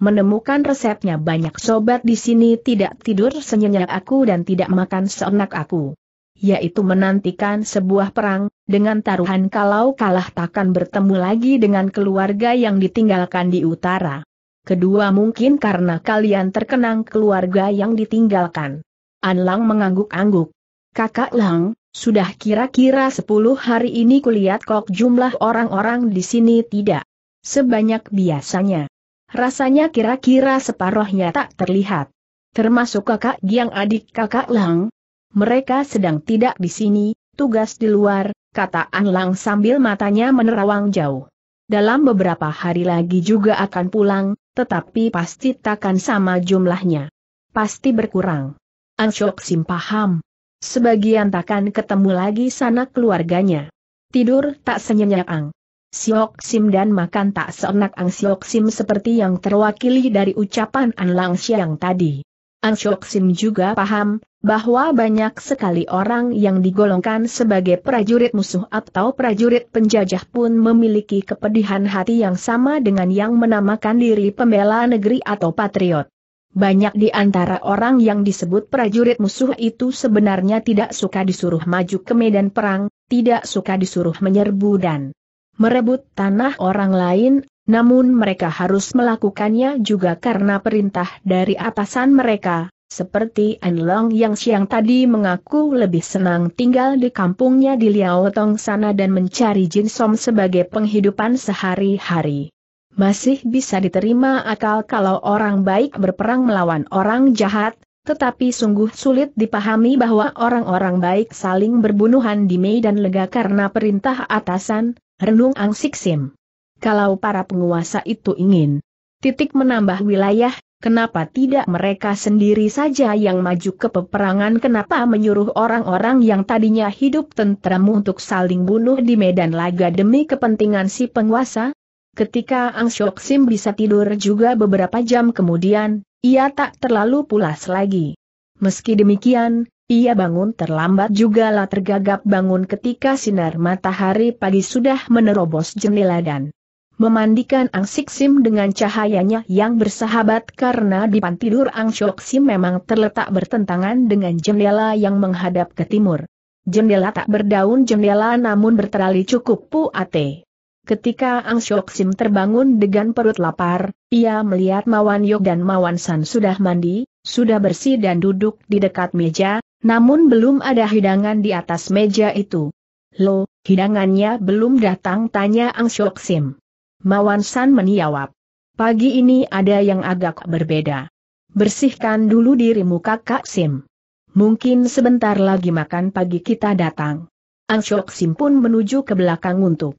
menemukan resepnya banyak sobat di sini tidak tidur senyenyak aku dan tidak makan seenak aku. Yaitu menantikan sebuah perang, dengan taruhan kalau kalah takkan bertemu lagi dengan keluarga yang ditinggalkan di utara. Kedua mungkin karena kalian terkenang keluarga yang ditinggalkan. Anlang mengangguk-angguk. Kakak Lang, sudah kira-kira 10 hari ini kulihat kok jumlah orang-orang di sini tidak sebanyak biasanya. Rasanya kira-kira separohnya tak terlihat. Termasuk kakak yang adik kakak Lang. Mereka sedang tidak di sini, tugas di luar, kata An Lang sambil matanya menerawang jauh. Dalam beberapa hari lagi juga akan pulang, tetapi pasti takkan sama jumlahnya. Pasti berkurang. An Shok Sim paham. Sebagian takkan ketemu lagi sana keluarganya. Tidur tak senyenyak Ang. Siok Sim dan makan tak seenak Ang Siok Sim seperti yang terwakili dari ucapan An Lang Siang tadi. Ang Siok Sim juga paham, bahwa banyak sekali orang yang digolongkan sebagai prajurit musuh atau prajurit penjajah pun memiliki kepedihan hati yang sama dengan yang menamakan diri pembela negeri atau patriot. Banyak di antara orang yang disebut prajurit musuh itu sebenarnya tidak suka disuruh maju ke medan perang, tidak suka disuruh menyerbu dan merebut tanah orang lain, namun mereka harus melakukannya juga karena perintah dari atasan mereka, seperti Anlong yang siang tadi mengaku lebih senang tinggal di kampungnya di Liaotong sana dan mencari Jin Som sebagai penghidupan sehari-hari. Masih bisa diterima akal kalau orang baik berperang melawan orang jahat, tetapi sungguh sulit dipahami bahwa orang-orang baik saling berbunuhan di Mei dan lega karena perintah atasan, Renung Ang Siksim. Kalau para penguasa itu ingin titik menambah wilayah, kenapa tidak mereka sendiri saja yang maju ke peperangan kenapa menyuruh orang-orang yang tadinya hidup tentram untuk saling bunuh di medan laga demi kepentingan si penguasa? Ketika Ang Syok bisa tidur juga beberapa jam kemudian, ia tak terlalu pulas lagi. Meski demikian, ia bangun terlambat juga lah tergagap bangun ketika sinar matahari pagi sudah menerobos jendela dan memandikan Ang Sik Sim dengan cahayanya yang bersahabat karena di pan tidur Ang Sim memang terletak bertentangan dengan jendela yang menghadap ke timur. Jendela tak berdaun jendela namun berterali cukup puate. Ketika Ang Sim terbangun dengan perut lapar, ia melihat Mawan Yok dan Mawan San sudah mandi, sudah bersih dan duduk di dekat meja, namun belum ada hidangan di atas meja itu. Lo, hidangannya belum datang tanya Ang Syok Sim. Mawan San menjawab. Pagi ini ada yang agak berbeda. Bersihkan dulu dirimu kakak Sim. Mungkin sebentar lagi makan pagi kita datang. Ang Syok Sim pun menuju ke belakang untuk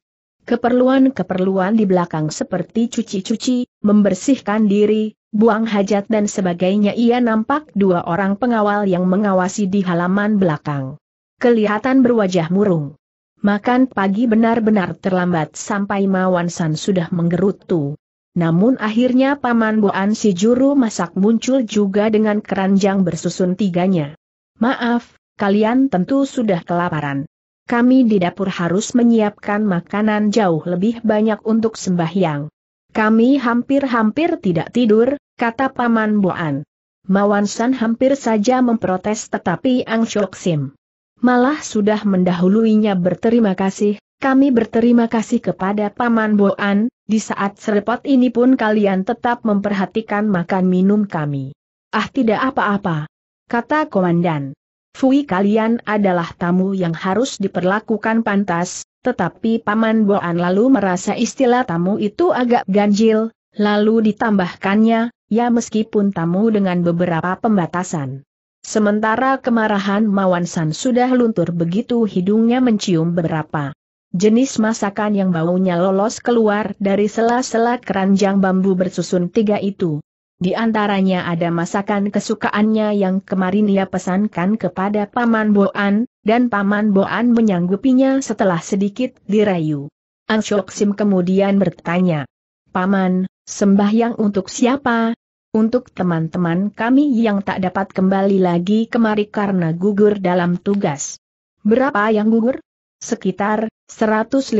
Keperluan-keperluan di belakang seperti cuci-cuci, membersihkan diri, buang hajat dan sebagainya ia nampak dua orang pengawal yang mengawasi di halaman belakang. Kelihatan berwajah murung. Makan pagi benar-benar terlambat sampai Mawansan sudah menggerutu. Namun akhirnya Paman Boan si juru masak muncul juga dengan keranjang bersusun tiganya. Maaf, kalian tentu sudah kelaparan, kami di dapur harus menyiapkan makanan jauh lebih banyak untuk sembahyang. Kami hampir-hampir tidak tidur, kata Paman Boan. Mawansan hampir saja memprotes tetapi Ang Shok Sim. Malah sudah mendahuluinya berterima kasih, kami berterima kasih kepada Paman Boan, di saat serepot ini pun kalian tetap memperhatikan makan minum kami. Ah tidak apa-apa. Kata Komandan. Fui kalian adalah tamu yang harus diperlakukan pantas, tetapi Paman Boan lalu merasa istilah tamu itu agak ganjil, lalu ditambahkannya, ya meskipun tamu dengan beberapa pembatasan. Sementara kemarahan Mawansan sudah luntur begitu hidungnya mencium beberapa jenis masakan yang baunya lolos keluar dari sela-sela keranjang bambu bersusun tiga itu. Di antaranya ada masakan kesukaannya yang kemarin ia pesankan kepada Paman Boan, dan Paman Boan menyanggupinya setelah sedikit dirayu. Ang Shok Sim kemudian bertanya, Paman, sembahyang untuk siapa? Untuk teman-teman kami yang tak dapat kembali lagi kemari karena gugur dalam tugas. Berapa yang gugur? Sekitar 150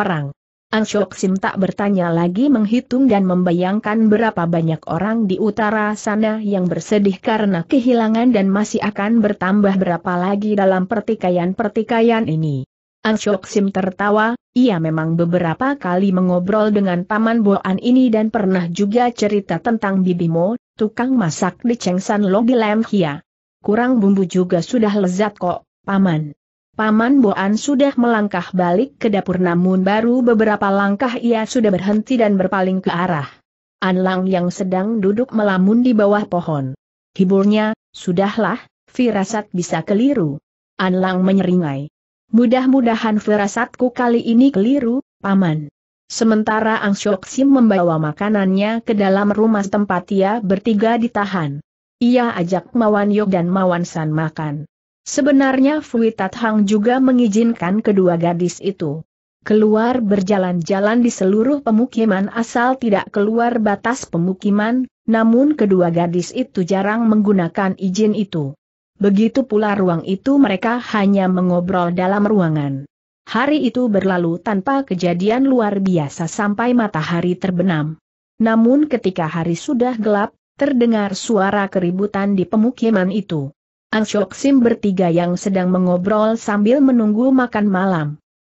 orang. Anshok Sim tak bertanya lagi menghitung dan membayangkan berapa banyak orang di utara sana yang bersedih karena kehilangan dan masih akan bertambah berapa lagi dalam pertikaian-pertikaian ini. Anshok Sim tertawa, ia memang beberapa kali mengobrol dengan Paman Boan ini dan pernah juga cerita tentang Bibimo, tukang masak di Chengsan Lo di Lam Hia. Kurang bumbu juga sudah lezat kok, Paman. Paman Boan sudah melangkah balik ke dapur namun baru beberapa langkah ia sudah berhenti dan berpaling ke arah. Anlang yang sedang duduk melamun di bawah pohon. Hiburnya, sudahlah, firasat bisa keliru. Anlang menyeringai. Mudah-mudahan firasatku kali ini keliru, Paman. Sementara Ang Syok Sim membawa makanannya ke dalam rumah tempat ia bertiga ditahan. Ia ajak Mawan Yok dan Mawan San makan. Sebenarnya Fui Tat Hang juga mengizinkan kedua gadis itu keluar berjalan-jalan di seluruh pemukiman asal tidak keluar batas pemukiman, namun kedua gadis itu jarang menggunakan izin itu. Begitu pula ruang itu mereka hanya mengobrol dalam ruangan. Hari itu berlalu tanpa kejadian luar biasa sampai matahari terbenam. Namun ketika hari sudah gelap, terdengar suara keributan di pemukiman itu. Ang Sim bertiga yang sedang mengobrol sambil menunggu makan malam.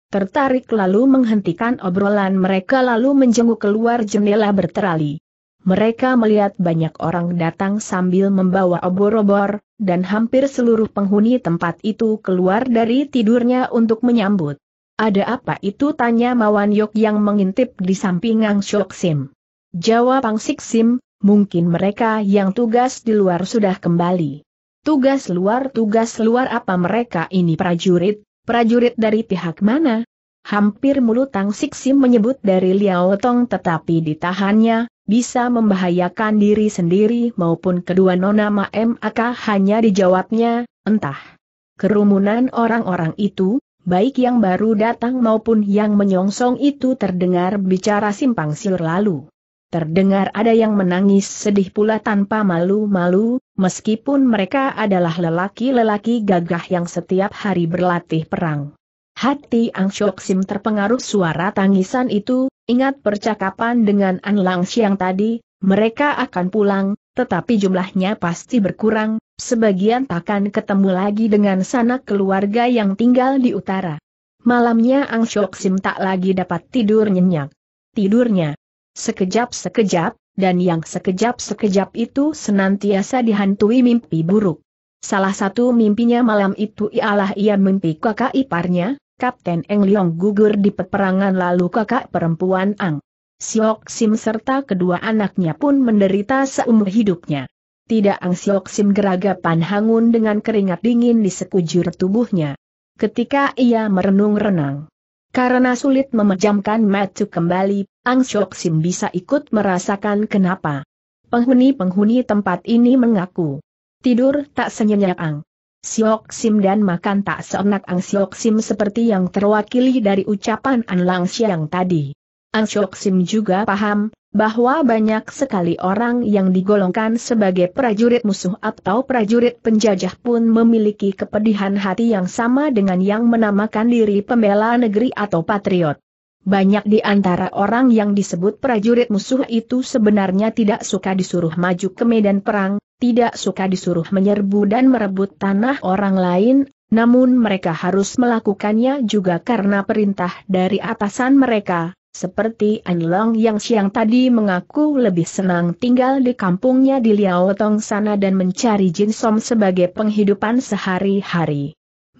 Tertarik lalu menghentikan obrolan mereka lalu menjenguk keluar jendela berterali. Mereka melihat banyak orang datang sambil membawa obor-obor, dan hampir seluruh penghuni tempat itu keluar dari tidurnya untuk menyambut. Ada apa itu tanya Mawan Yok yang mengintip di samping Ang Shok Sim. Jawab Ang Sik Sim, mungkin mereka yang tugas di luar sudah kembali. Tugas luar tugas luar apa mereka ini prajurit, prajurit dari pihak mana? Hampir mulut Tang Siksim menyebut dari Liao Tong tetapi ditahannya, bisa membahayakan diri sendiri maupun kedua nona Ma MAK hanya dijawabnya, entah. Kerumunan orang-orang itu, baik yang baru datang maupun yang menyongsong itu terdengar bicara simpang siur lalu. Terdengar ada yang menangis sedih pula tanpa malu-malu, meskipun mereka adalah lelaki-lelaki gagah yang setiap hari berlatih perang. Hati Ang Shok Sim terpengaruh suara tangisan itu, ingat percakapan dengan An Lang Xiang tadi, mereka akan pulang, tetapi jumlahnya pasti berkurang, sebagian takkan ketemu lagi dengan sanak keluarga yang tinggal di utara. Malamnya Ang Shok Sim tak lagi dapat tidur nyenyak. Tidurnya sekejap-sekejap, dan yang sekejap-sekejap itu senantiasa dihantui mimpi buruk. Salah satu mimpinya malam itu ialah ia mimpi kakak iparnya, Kapten Eng Leong gugur di peperangan lalu kakak perempuan Ang. Siok Sim serta kedua anaknya pun menderita seumur hidupnya. Tidak Ang Siok Sim geragapan hangun dengan keringat dingin di sekujur tubuhnya. Ketika ia merenung-renang. Karena sulit memejamkan mata kembali, Ang Shok Sim bisa ikut merasakan kenapa. Penghuni-penghuni tempat ini mengaku. Tidur tak senyenyak Ang. Siok Sim dan makan tak seenak Ang Siok Sim seperti yang terwakili dari ucapan An Lang Siang tadi. Ang Siok Sim juga paham, bahwa banyak sekali orang yang digolongkan sebagai prajurit musuh atau prajurit penjajah pun memiliki kepedihan hati yang sama dengan yang menamakan diri pembela negeri atau patriot. Banyak di antara orang yang disebut prajurit musuh itu sebenarnya tidak suka disuruh maju ke medan perang, tidak suka disuruh menyerbu dan merebut tanah orang lain, namun mereka harus melakukannya juga karena perintah dari atasan mereka, seperti Anlong yang siang tadi mengaku lebih senang tinggal di kampungnya di Tong sana dan mencari Jin Som sebagai penghidupan sehari-hari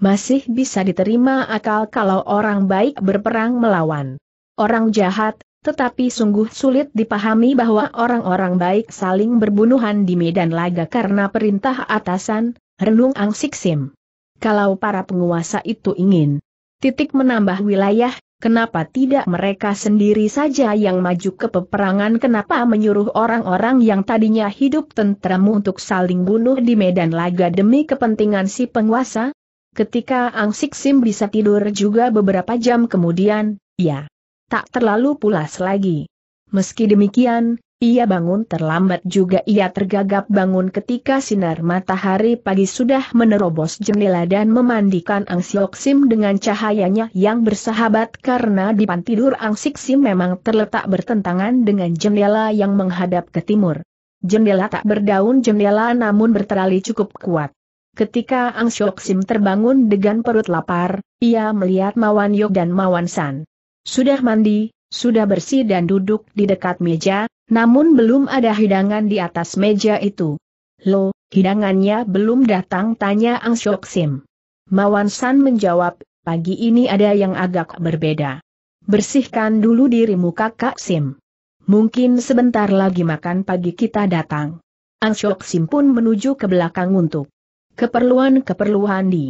masih bisa diterima akal kalau orang baik berperang melawan orang jahat, tetapi sungguh sulit dipahami bahwa orang-orang baik saling berbunuhan di medan laga karena perintah atasan, renung Ang Siksim. Kalau para penguasa itu ingin titik menambah wilayah, kenapa tidak mereka sendiri saja yang maju ke peperangan kenapa menyuruh orang-orang yang tadinya hidup tentrem untuk saling bunuh di medan laga demi kepentingan si penguasa? Ketika Angsik Sim bisa tidur juga beberapa jam kemudian, ya, tak terlalu pulas lagi. Meski demikian, ia bangun terlambat juga ia tergagap bangun ketika sinar matahari pagi sudah menerobos jendela dan memandikan Angsiok Sim dengan cahayanya yang bersahabat karena di tidur Angsik Sim memang terletak bertentangan dengan jendela yang menghadap ke timur. Jendela tak berdaun jendela namun berterali cukup kuat. Ketika Ang Syok Sim terbangun dengan perut lapar, ia melihat Mawan Yok dan Mawan San. Sudah mandi, sudah bersih dan duduk di dekat meja, namun belum ada hidangan di atas meja itu. Lo, hidangannya belum datang tanya Ang Syok Sim. Mawan San menjawab, pagi ini ada yang agak berbeda. Bersihkan dulu dirimu kakak Sim. Mungkin sebentar lagi makan pagi kita datang. Ang Syok Sim pun menuju ke belakang untuk keperluan-keperluan di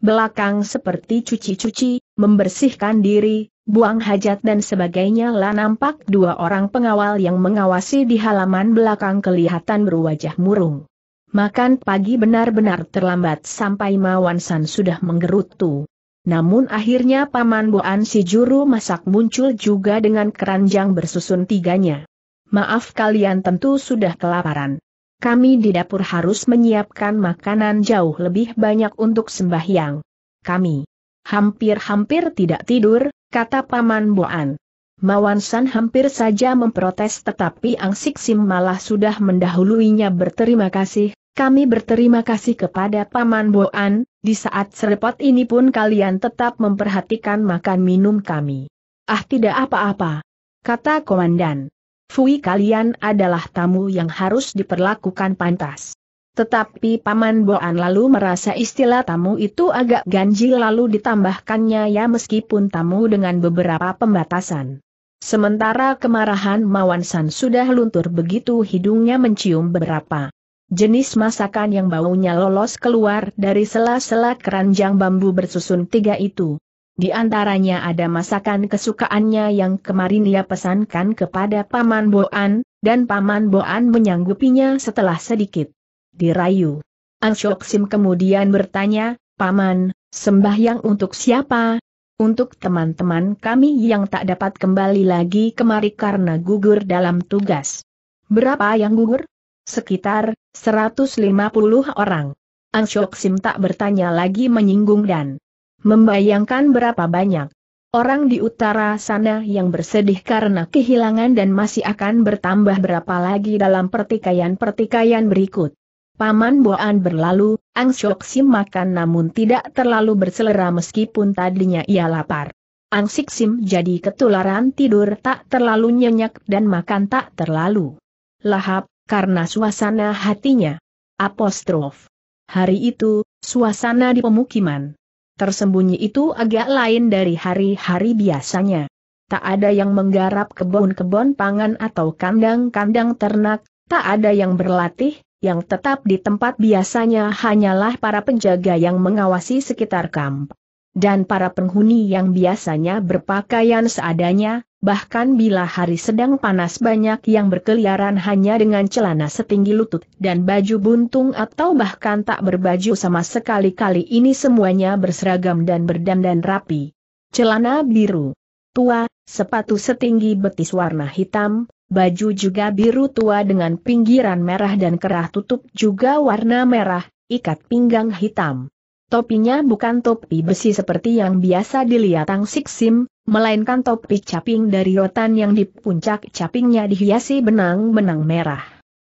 belakang seperti cuci-cuci, membersihkan diri, buang hajat dan sebagainya lah nampak dua orang pengawal yang mengawasi di halaman belakang kelihatan berwajah murung. Makan pagi benar-benar terlambat sampai Mawan sudah menggerutu. Namun akhirnya Paman Boan si juru masak muncul juga dengan keranjang bersusun tiganya. Maaf kalian tentu sudah kelaparan. Kami di dapur harus menyiapkan makanan jauh lebih banyak untuk sembahyang. Kami hampir-hampir tidak tidur, kata Paman Boan. Mawansan hampir saja memprotes tetapi Ang Sim malah sudah mendahuluinya berterima kasih, kami berterima kasih kepada Paman Boan, di saat serepot ini pun kalian tetap memperhatikan makan minum kami. Ah tidak apa-apa, kata komandan. Fui kalian adalah tamu yang harus diperlakukan pantas. Tetapi Paman Boan lalu merasa istilah tamu itu agak ganjil lalu ditambahkannya ya meskipun tamu dengan beberapa pembatasan. Sementara kemarahan Mawan San sudah luntur begitu hidungnya mencium beberapa jenis masakan yang baunya lolos keluar dari sela-sela keranjang bambu bersusun tiga itu. Di antaranya ada masakan kesukaannya yang kemarin ia pesankan kepada Paman Boan, dan Paman Boan menyanggupinya setelah sedikit dirayu. Ang Sim kemudian bertanya, Paman, sembahyang untuk siapa? Untuk teman-teman kami yang tak dapat kembali lagi kemari karena gugur dalam tugas. Berapa yang gugur? Sekitar 150 orang. Ang Sim tak bertanya lagi menyinggung dan Membayangkan berapa banyak orang di utara sana yang bersedih karena kehilangan dan masih akan bertambah berapa lagi dalam pertikaian-pertikaian berikut. Paman Boan berlalu, Ang Sim makan namun tidak terlalu berselera meskipun tadinya ia lapar. Ang Sik Sim jadi ketularan tidur tak terlalu nyenyak dan makan tak terlalu lahap, karena suasana hatinya. Apostrof. Hari itu, suasana di pemukiman Tersembunyi itu agak lain dari hari-hari biasanya. Tak ada yang menggarap kebun-kebun pangan atau kandang-kandang ternak, tak ada yang berlatih, yang tetap di tempat biasanya hanyalah para penjaga yang mengawasi sekitar kamp dan para penghuni yang biasanya berpakaian seadanya, bahkan bila hari sedang panas banyak yang berkeliaran hanya dengan celana setinggi lutut dan baju buntung atau bahkan tak berbaju sama sekali kali ini semuanya berseragam dan berdandan rapi. Celana biru tua, sepatu setinggi betis warna hitam, baju juga biru tua dengan pinggiran merah dan kerah tutup juga warna merah, ikat pinggang hitam. Topinya bukan topi besi seperti yang biasa dilihat Ang Siksim, melainkan topi caping dari rotan yang di puncak capingnya dihiasi benang-benang merah.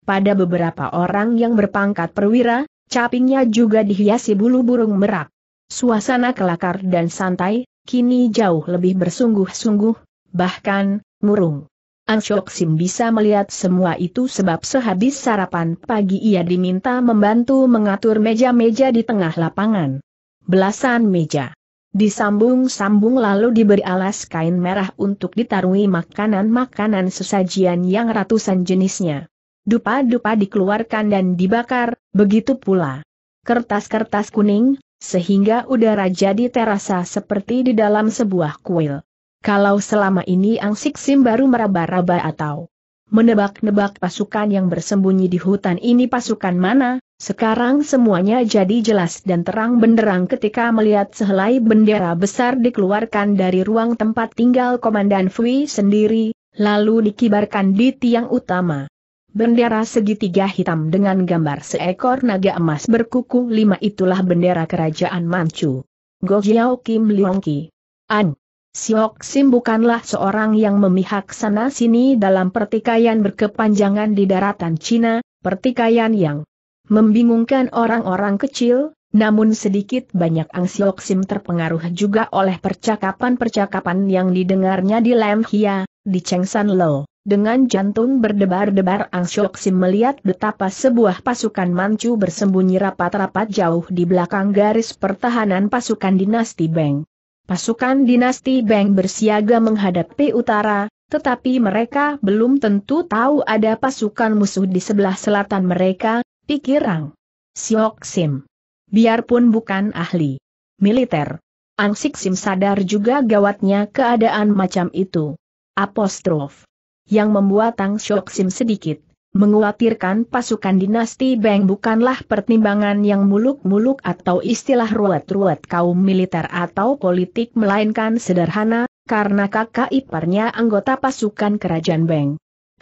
Pada beberapa orang yang berpangkat perwira, capingnya juga dihiasi bulu burung merak. Suasana kelakar dan santai, kini jauh lebih bersungguh-sungguh, bahkan murung. Anshok Sim bisa melihat semua itu sebab sehabis sarapan pagi ia diminta membantu mengatur meja-meja di tengah lapangan. Belasan meja. Disambung-sambung lalu diberi alas kain merah untuk ditarui makanan-makanan sesajian yang ratusan jenisnya. Dupa-dupa dikeluarkan dan dibakar, begitu pula. Kertas-kertas kuning, sehingga udara jadi terasa seperti di dalam sebuah kuil. Kalau selama ini Ang Sim baru meraba-raba atau menebak-nebak pasukan yang bersembunyi di hutan ini pasukan mana, sekarang semuanya jadi jelas dan terang benderang ketika melihat sehelai bendera besar dikeluarkan dari ruang tempat tinggal Komandan Fui sendiri, lalu dikibarkan di tiang utama. Bendera segitiga hitam dengan gambar seekor naga emas berkuku lima itulah bendera kerajaan Manchu. Gojiao Kim Ki. An. Siok Sim bukanlah seorang yang memihak sana-sini dalam pertikaian berkepanjangan di daratan Cina, pertikaian yang membingungkan orang-orang kecil, namun sedikit banyak Ang Siok Sim terpengaruh juga oleh percakapan-percakapan yang didengarnya di Lam Hia, di Cheng San Lo. Dengan jantung berdebar-debar Ang Siok Sim melihat betapa sebuah pasukan Manchu bersembunyi rapat-rapat jauh di belakang garis pertahanan pasukan dinasti Beng. Pasukan dinasti Beng bersiaga menghadapi utara, tetapi mereka belum tentu tahu ada pasukan musuh di sebelah selatan mereka, pikir Ang Siok Sim. Biarpun bukan ahli militer, Ang Sik Sim sadar juga gawatnya keadaan macam itu. Apostrof. Yang membuat Ang Siok Sim sedikit Menguatirkan pasukan dinasti Beng bukanlah pertimbangan yang muluk-muluk atau istilah ruwet-ruwet kaum militer atau politik melainkan sederhana, karena kakak iparnya anggota pasukan kerajaan Beng.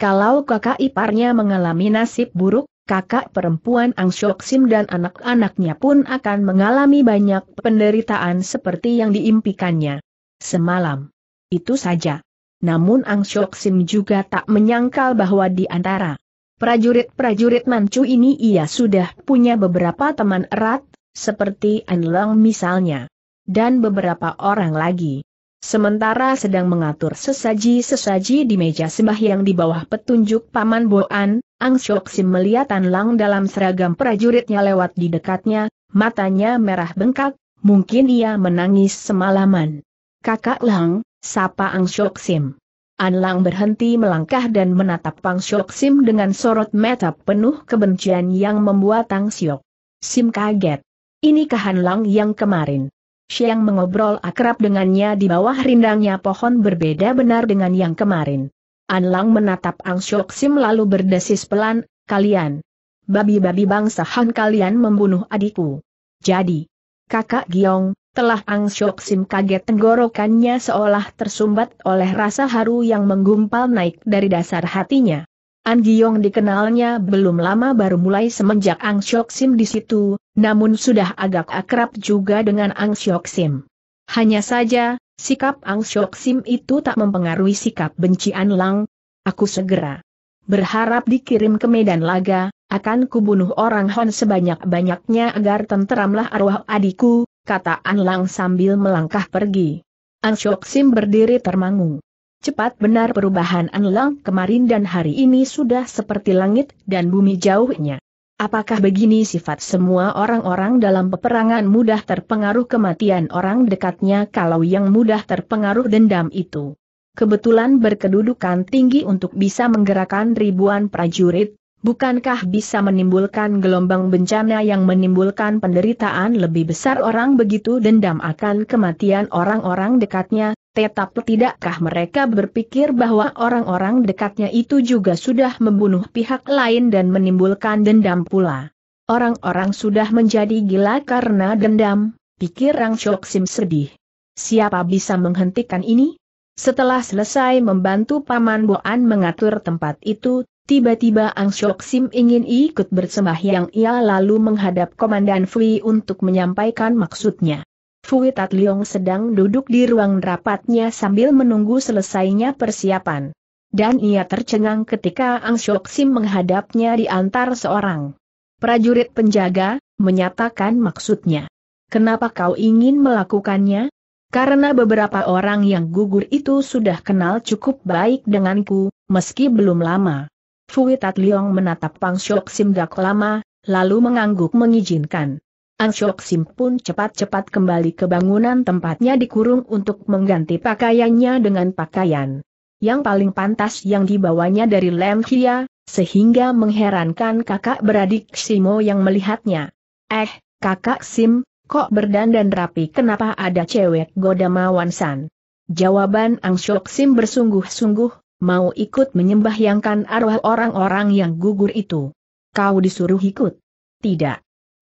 Kalau kakak iparnya mengalami nasib buruk, kakak perempuan Ang Syok Sim dan anak-anaknya pun akan mengalami banyak penderitaan seperti yang diimpikannya. Semalam. Itu saja. Namun Ang Syok Sim juga tak menyangkal bahwa di antara Prajurit-prajurit Manchu ini ia sudah punya beberapa teman erat, seperti Anlong misalnya. Dan beberapa orang lagi. Sementara sedang mengatur sesaji-sesaji di meja sembah yang di bawah petunjuk Paman Boan, Ang Shok Sim melihat Anlang dalam seragam prajuritnya lewat di dekatnya, matanya merah bengkak, mungkin ia menangis semalaman. Kakak Lang, sapa Ang Shok Sim. Anlang berhenti melangkah dan menatap Pang Syok Sim dengan sorot mata penuh kebencian yang membuat Tang Syok Sim kaget. Ini Kahan Lang yang kemarin. Siang mengobrol akrab dengannya di bawah rindangnya pohon berbeda benar dengan yang kemarin. Anlang menatap Ang Syok Sim lalu berdesis pelan, kalian. Babi-babi bangsa Han kalian membunuh adikku. Jadi, kakak Giong, telah Ang Syok Sim kaget tenggorokannya seolah tersumbat oleh rasa haru yang menggumpal naik dari dasar hatinya. An Giyong dikenalnya belum lama baru mulai semenjak Ang Syok Sim di situ, namun sudah agak akrab juga dengan Ang Syok Sim. Hanya saja, sikap Ang Syok Sim itu tak mempengaruhi sikap benci An Lang. Aku segera berharap dikirim ke Medan Laga, akan kubunuh orang Hon sebanyak-banyaknya agar tenteramlah arwah adikku, kata An Lang sambil melangkah pergi. An Shok Sim berdiri termangu. Cepat benar perubahan An Lang kemarin dan hari ini sudah seperti langit dan bumi jauhnya. Apakah begini sifat semua orang-orang dalam peperangan mudah terpengaruh kematian orang dekatnya kalau yang mudah terpengaruh dendam itu? Kebetulan berkedudukan tinggi untuk bisa menggerakkan ribuan prajurit, bukankah bisa menimbulkan gelombang bencana yang menimbulkan penderitaan lebih besar orang begitu dendam akan kematian orang-orang dekatnya, tetap tidakkah mereka berpikir bahwa orang-orang dekatnya itu juga sudah membunuh pihak lain dan menimbulkan dendam pula. Orang-orang sudah menjadi gila karena dendam, pikir Rang Chok Sim sedih. Siapa bisa menghentikan ini? Setelah selesai membantu Paman Boan mengatur tempat itu, Tiba-tiba Ang Syok Sim ingin ikut bersembahyang ia lalu menghadap Komandan Fui untuk menyampaikan maksudnya. Fui Tat Leong sedang duduk di ruang rapatnya sambil menunggu selesainya persiapan. Dan ia tercengang ketika Ang Syok Sim menghadapnya di antar seorang prajurit penjaga, menyatakan maksudnya. Kenapa kau ingin melakukannya? Karena beberapa orang yang gugur itu sudah kenal cukup baik denganku, meski belum lama. Fui Tat Liong menatap Pang Syok Sim gak lama, lalu mengangguk mengizinkan. Ang Syok Sim pun cepat-cepat kembali ke bangunan tempatnya dikurung untuk mengganti pakaiannya dengan pakaian. Yang paling pantas yang dibawanya dari Lem Hia, sehingga mengherankan kakak beradik Simo yang melihatnya. Eh, kakak Sim, kok berdandan rapi kenapa ada cewek goda mawansan? Jawaban Ang Syok Sim bersungguh-sungguh, mau ikut menyembahyangkan arwah orang-orang yang gugur itu. Kau disuruh ikut? Tidak.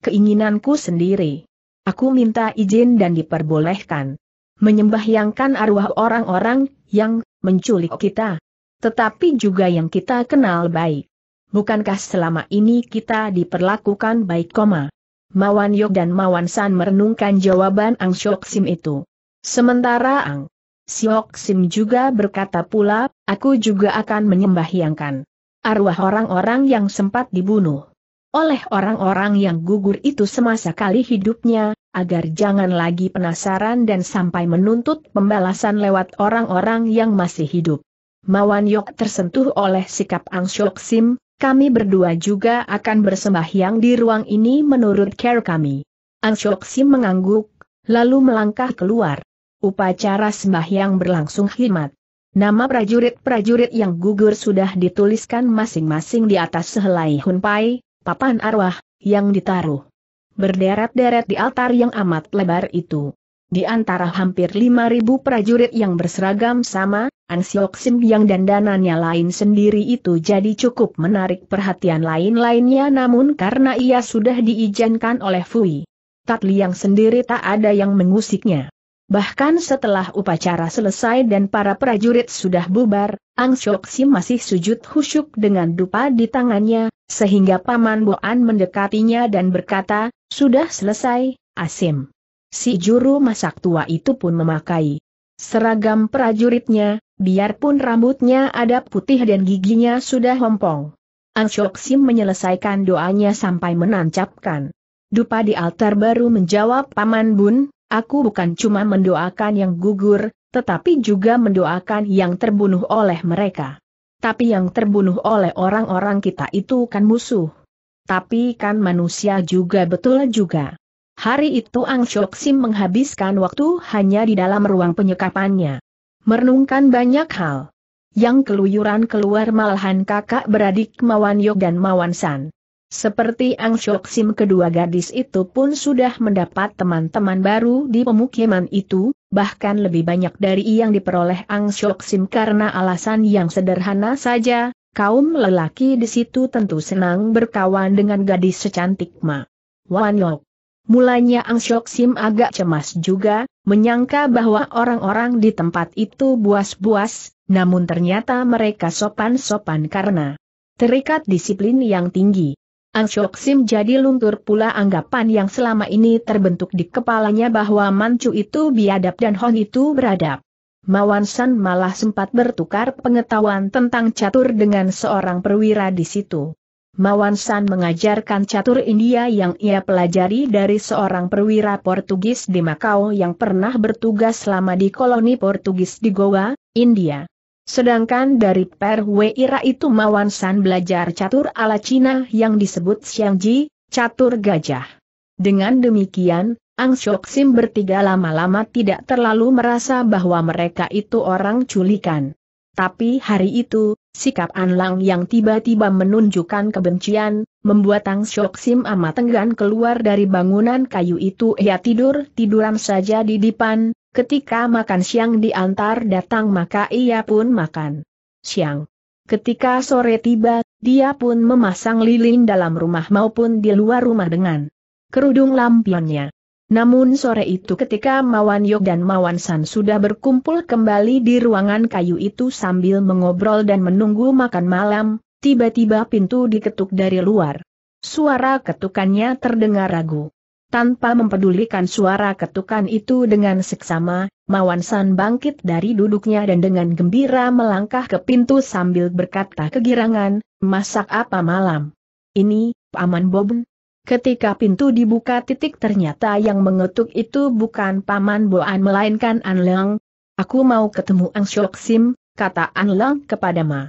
Keinginanku sendiri. Aku minta izin dan diperbolehkan. Menyembahyangkan arwah orang-orang yang menculik kita. Tetapi juga yang kita kenal baik. Bukankah selama ini kita diperlakukan baik koma? Mawan Yog dan Mawan San merenungkan jawaban Ang Shok Sim itu. Sementara Ang Siok Sim juga berkata pula, aku juga akan menyembahyangkan Arwah orang-orang yang sempat dibunuh oleh orang-orang yang gugur itu semasa kali hidupnya, agar jangan lagi penasaran dan sampai menuntut pembalasan lewat orang-orang yang masih hidup. Mawan Yok tersentuh oleh sikap Ang Siok Sim, kami berdua juga akan bersembahyang di ruang ini menurut care kami. Ang Siok Sim mengangguk, lalu melangkah keluar. Upacara sembahyang berlangsung khidmat. Nama prajurit-prajurit yang gugur sudah dituliskan masing-masing di atas sehelai hunpai, papan arwah, yang ditaruh. Berderet-deret di altar yang amat lebar itu. Di antara hampir 5.000 prajurit yang berseragam sama, Ansiok Sim yang dandanannya lain sendiri itu jadi cukup menarik perhatian lain-lainnya namun karena ia sudah diizinkan oleh Fui. Tatli yang sendiri tak ada yang mengusiknya. Bahkan setelah upacara selesai dan para prajurit sudah bubar, Ang Siok Sim masih sujud khusyuk dengan dupa di tangannya, sehingga Paman Boan mendekatinya dan berkata, Sudah selesai, Asim. Si juru masak tua itu pun memakai seragam prajuritnya, biarpun rambutnya ada putih dan giginya sudah hompong. Ang Siok Sim menyelesaikan doanya sampai menancapkan. Dupa di altar baru menjawab Paman Bun, Aku bukan cuma mendoakan yang gugur, tetapi juga mendoakan yang terbunuh oleh mereka. Tapi yang terbunuh oleh orang-orang kita itu kan musuh. Tapi kan manusia juga betul juga. Hari itu Ang Shok Sim menghabiskan waktu hanya di dalam ruang penyekapannya. Merenungkan banyak hal. Yang keluyuran keluar malahan kakak beradik Mawan Yok dan Mawan San. Seperti Ang Shok Sim kedua gadis itu pun sudah mendapat teman-teman baru di pemukiman itu, bahkan lebih banyak dari yang diperoleh Ang Shok Sim karena alasan yang sederhana saja, kaum lelaki di situ tentu senang berkawan dengan gadis secantik Ma. Wan Yok. Mulanya Ang Shok Sim agak cemas juga, menyangka bahwa orang-orang di tempat itu buas-buas, namun ternyata mereka sopan-sopan karena terikat disiplin yang tinggi. Anshok Sim jadi luntur pula anggapan yang selama ini terbentuk di kepalanya bahwa Mancu itu biadab dan Hon itu beradab. Mawan San malah sempat bertukar pengetahuan tentang catur dengan seorang perwira di situ. Mawan San mengajarkan catur India yang ia pelajari dari seorang perwira Portugis di Makau yang pernah bertugas selama di koloni Portugis di Goa, India. Sedangkan dari Per Weira itu Mawan San belajar catur ala Cina yang disebut Xiangji, catur gajah. Dengan demikian, Ang Shok Sim bertiga lama-lama tidak terlalu merasa bahwa mereka itu orang culikan. Tapi hari itu, sikap An Lang yang tiba-tiba menunjukkan kebencian, membuat Ang Shok Sim amat enggan keluar dari bangunan kayu itu ia tidur-tiduran saja di depan. Ketika makan siang diantar datang maka ia pun makan siang. Ketika sore tiba, dia pun memasang lilin dalam rumah maupun di luar rumah dengan kerudung lampionnya. Namun sore itu ketika Mawan Yog dan Mawan San sudah berkumpul kembali di ruangan kayu itu sambil mengobrol dan menunggu makan malam, tiba-tiba pintu diketuk dari luar. Suara ketukannya terdengar ragu. Tanpa mempedulikan suara ketukan itu dengan seksama, Mawan San bangkit dari duduknya dan dengan gembira melangkah ke pintu sambil berkata kegirangan, masak apa malam? Ini, Paman Bobun." Ketika pintu dibuka titik ternyata yang mengetuk itu bukan Paman Boan melainkan An Leng. Aku mau ketemu Ang Syok Sim, kata An Leng kepada Ma.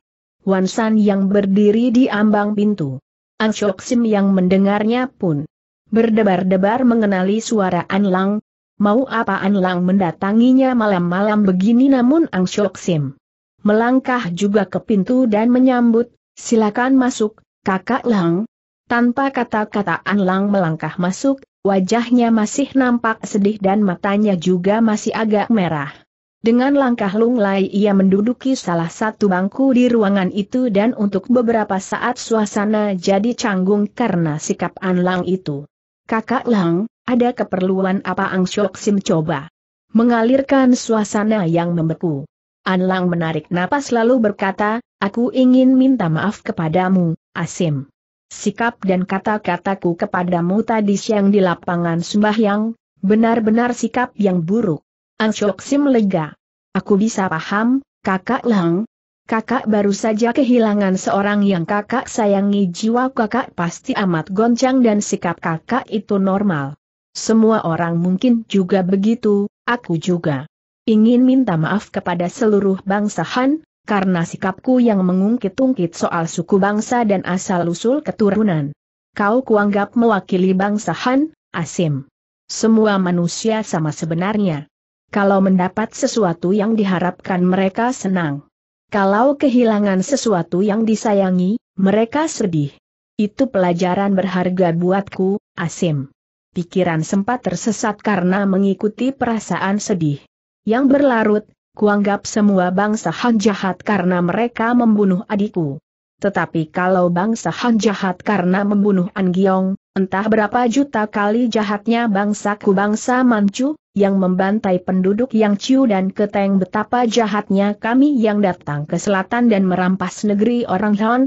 Wan San yang berdiri di ambang pintu. Ang Syok Sim yang mendengarnya pun berdebar-debar mengenali suara Anlang. Mau apa Anlang mendatanginya malam-malam begini namun Ang Syok Sim melangkah juga ke pintu dan menyambut, silakan masuk, kakak Lang. Tanpa kata-kata Anlang melangkah masuk, wajahnya masih nampak sedih dan matanya juga masih agak merah. Dengan langkah lunglai ia menduduki salah satu bangku di ruangan itu dan untuk beberapa saat suasana jadi canggung karena sikap Anlang itu. Kakak Lang, ada keperluan apa Ang Syok Sim coba? Mengalirkan suasana yang membeku. An Lang menarik napas lalu berkata, aku ingin minta maaf kepadamu, Asim. Sikap dan kata-kataku kepadamu tadi siang di lapangan Yang, benar-benar sikap yang buruk. Ang Syok Sim lega. Aku bisa paham, kakak Lang, kakak baru saja kehilangan seorang yang kakak sayangi jiwa kakak pasti amat goncang dan sikap kakak itu normal. Semua orang mungkin juga begitu, aku juga. Ingin minta maaf kepada seluruh bangsa Han, karena sikapku yang mengungkit-ungkit soal suku bangsa dan asal-usul keturunan. Kau kuanggap mewakili bangsa Han, Asim. Semua manusia sama sebenarnya. Kalau mendapat sesuatu yang diharapkan mereka senang kalau kehilangan sesuatu yang disayangi, mereka sedih. Itu pelajaran berharga buatku, Asim. Pikiran sempat tersesat karena mengikuti perasaan sedih. Yang berlarut, kuanggap semua bangsa Han jahat karena mereka membunuh adikku. Tetapi kalau bangsa Han jahat karena membunuh An Giong, entah berapa juta kali jahatnya ku bangsa Manchu, yang membantai penduduk yang Ciu dan Keteng betapa jahatnya kami yang datang ke selatan dan merampas negeri orang Han.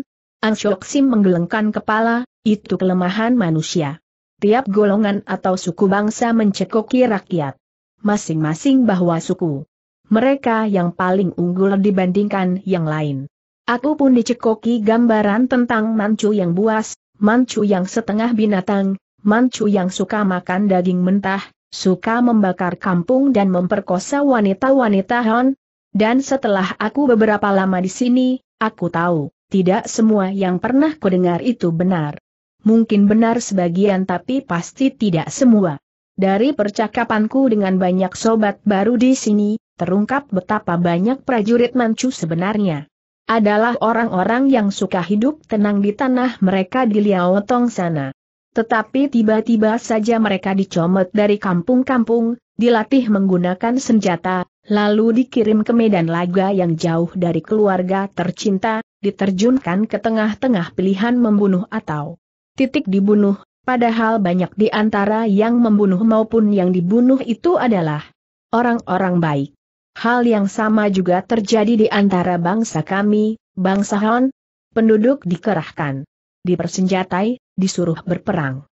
An Sim menggelengkan kepala, itu kelemahan manusia. Tiap golongan atau suku bangsa mencekoki rakyat. Masing-masing bahwa suku. Mereka yang paling unggul dibandingkan yang lain. Aku pun dicekoki gambaran tentang mancu yang buas, mancu yang setengah binatang, mancu yang suka makan daging mentah, suka membakar kampung dan memperkosa wanita-wanita Hon. Dan setelah aku beberapa lama di sini, aku tahu, tidak semua yang pernah kudengar itu benar. Mungkin benar sebagian tapi pasti tidak semua. Dari percakapanku dengan banyak sobat baru di sini, terungkap betapa banyak prajurit mancu sebenarnya adalah orang-orang yang suka hidup tenang di tanah mereka di Liaotong sana. Tetapi tiba-tiba saja mereka dicomot dari kampung-kampung, dilatih menggunakan senjata, lalu dikirim ke medan laga yang jauh dari keluarga tercinta, diterjunkan ke tengah-tengah pilihan membunuh atau titik dibunuh, padahal banyak di antara yang membunuh maupun yang dibunuh itu adalah orang-orang baik. Hal yang sama juga terjadi di antara bangsa kami, bangsa Han. Penduduk dikerahkan, dipersenjatai, disuruh berperang.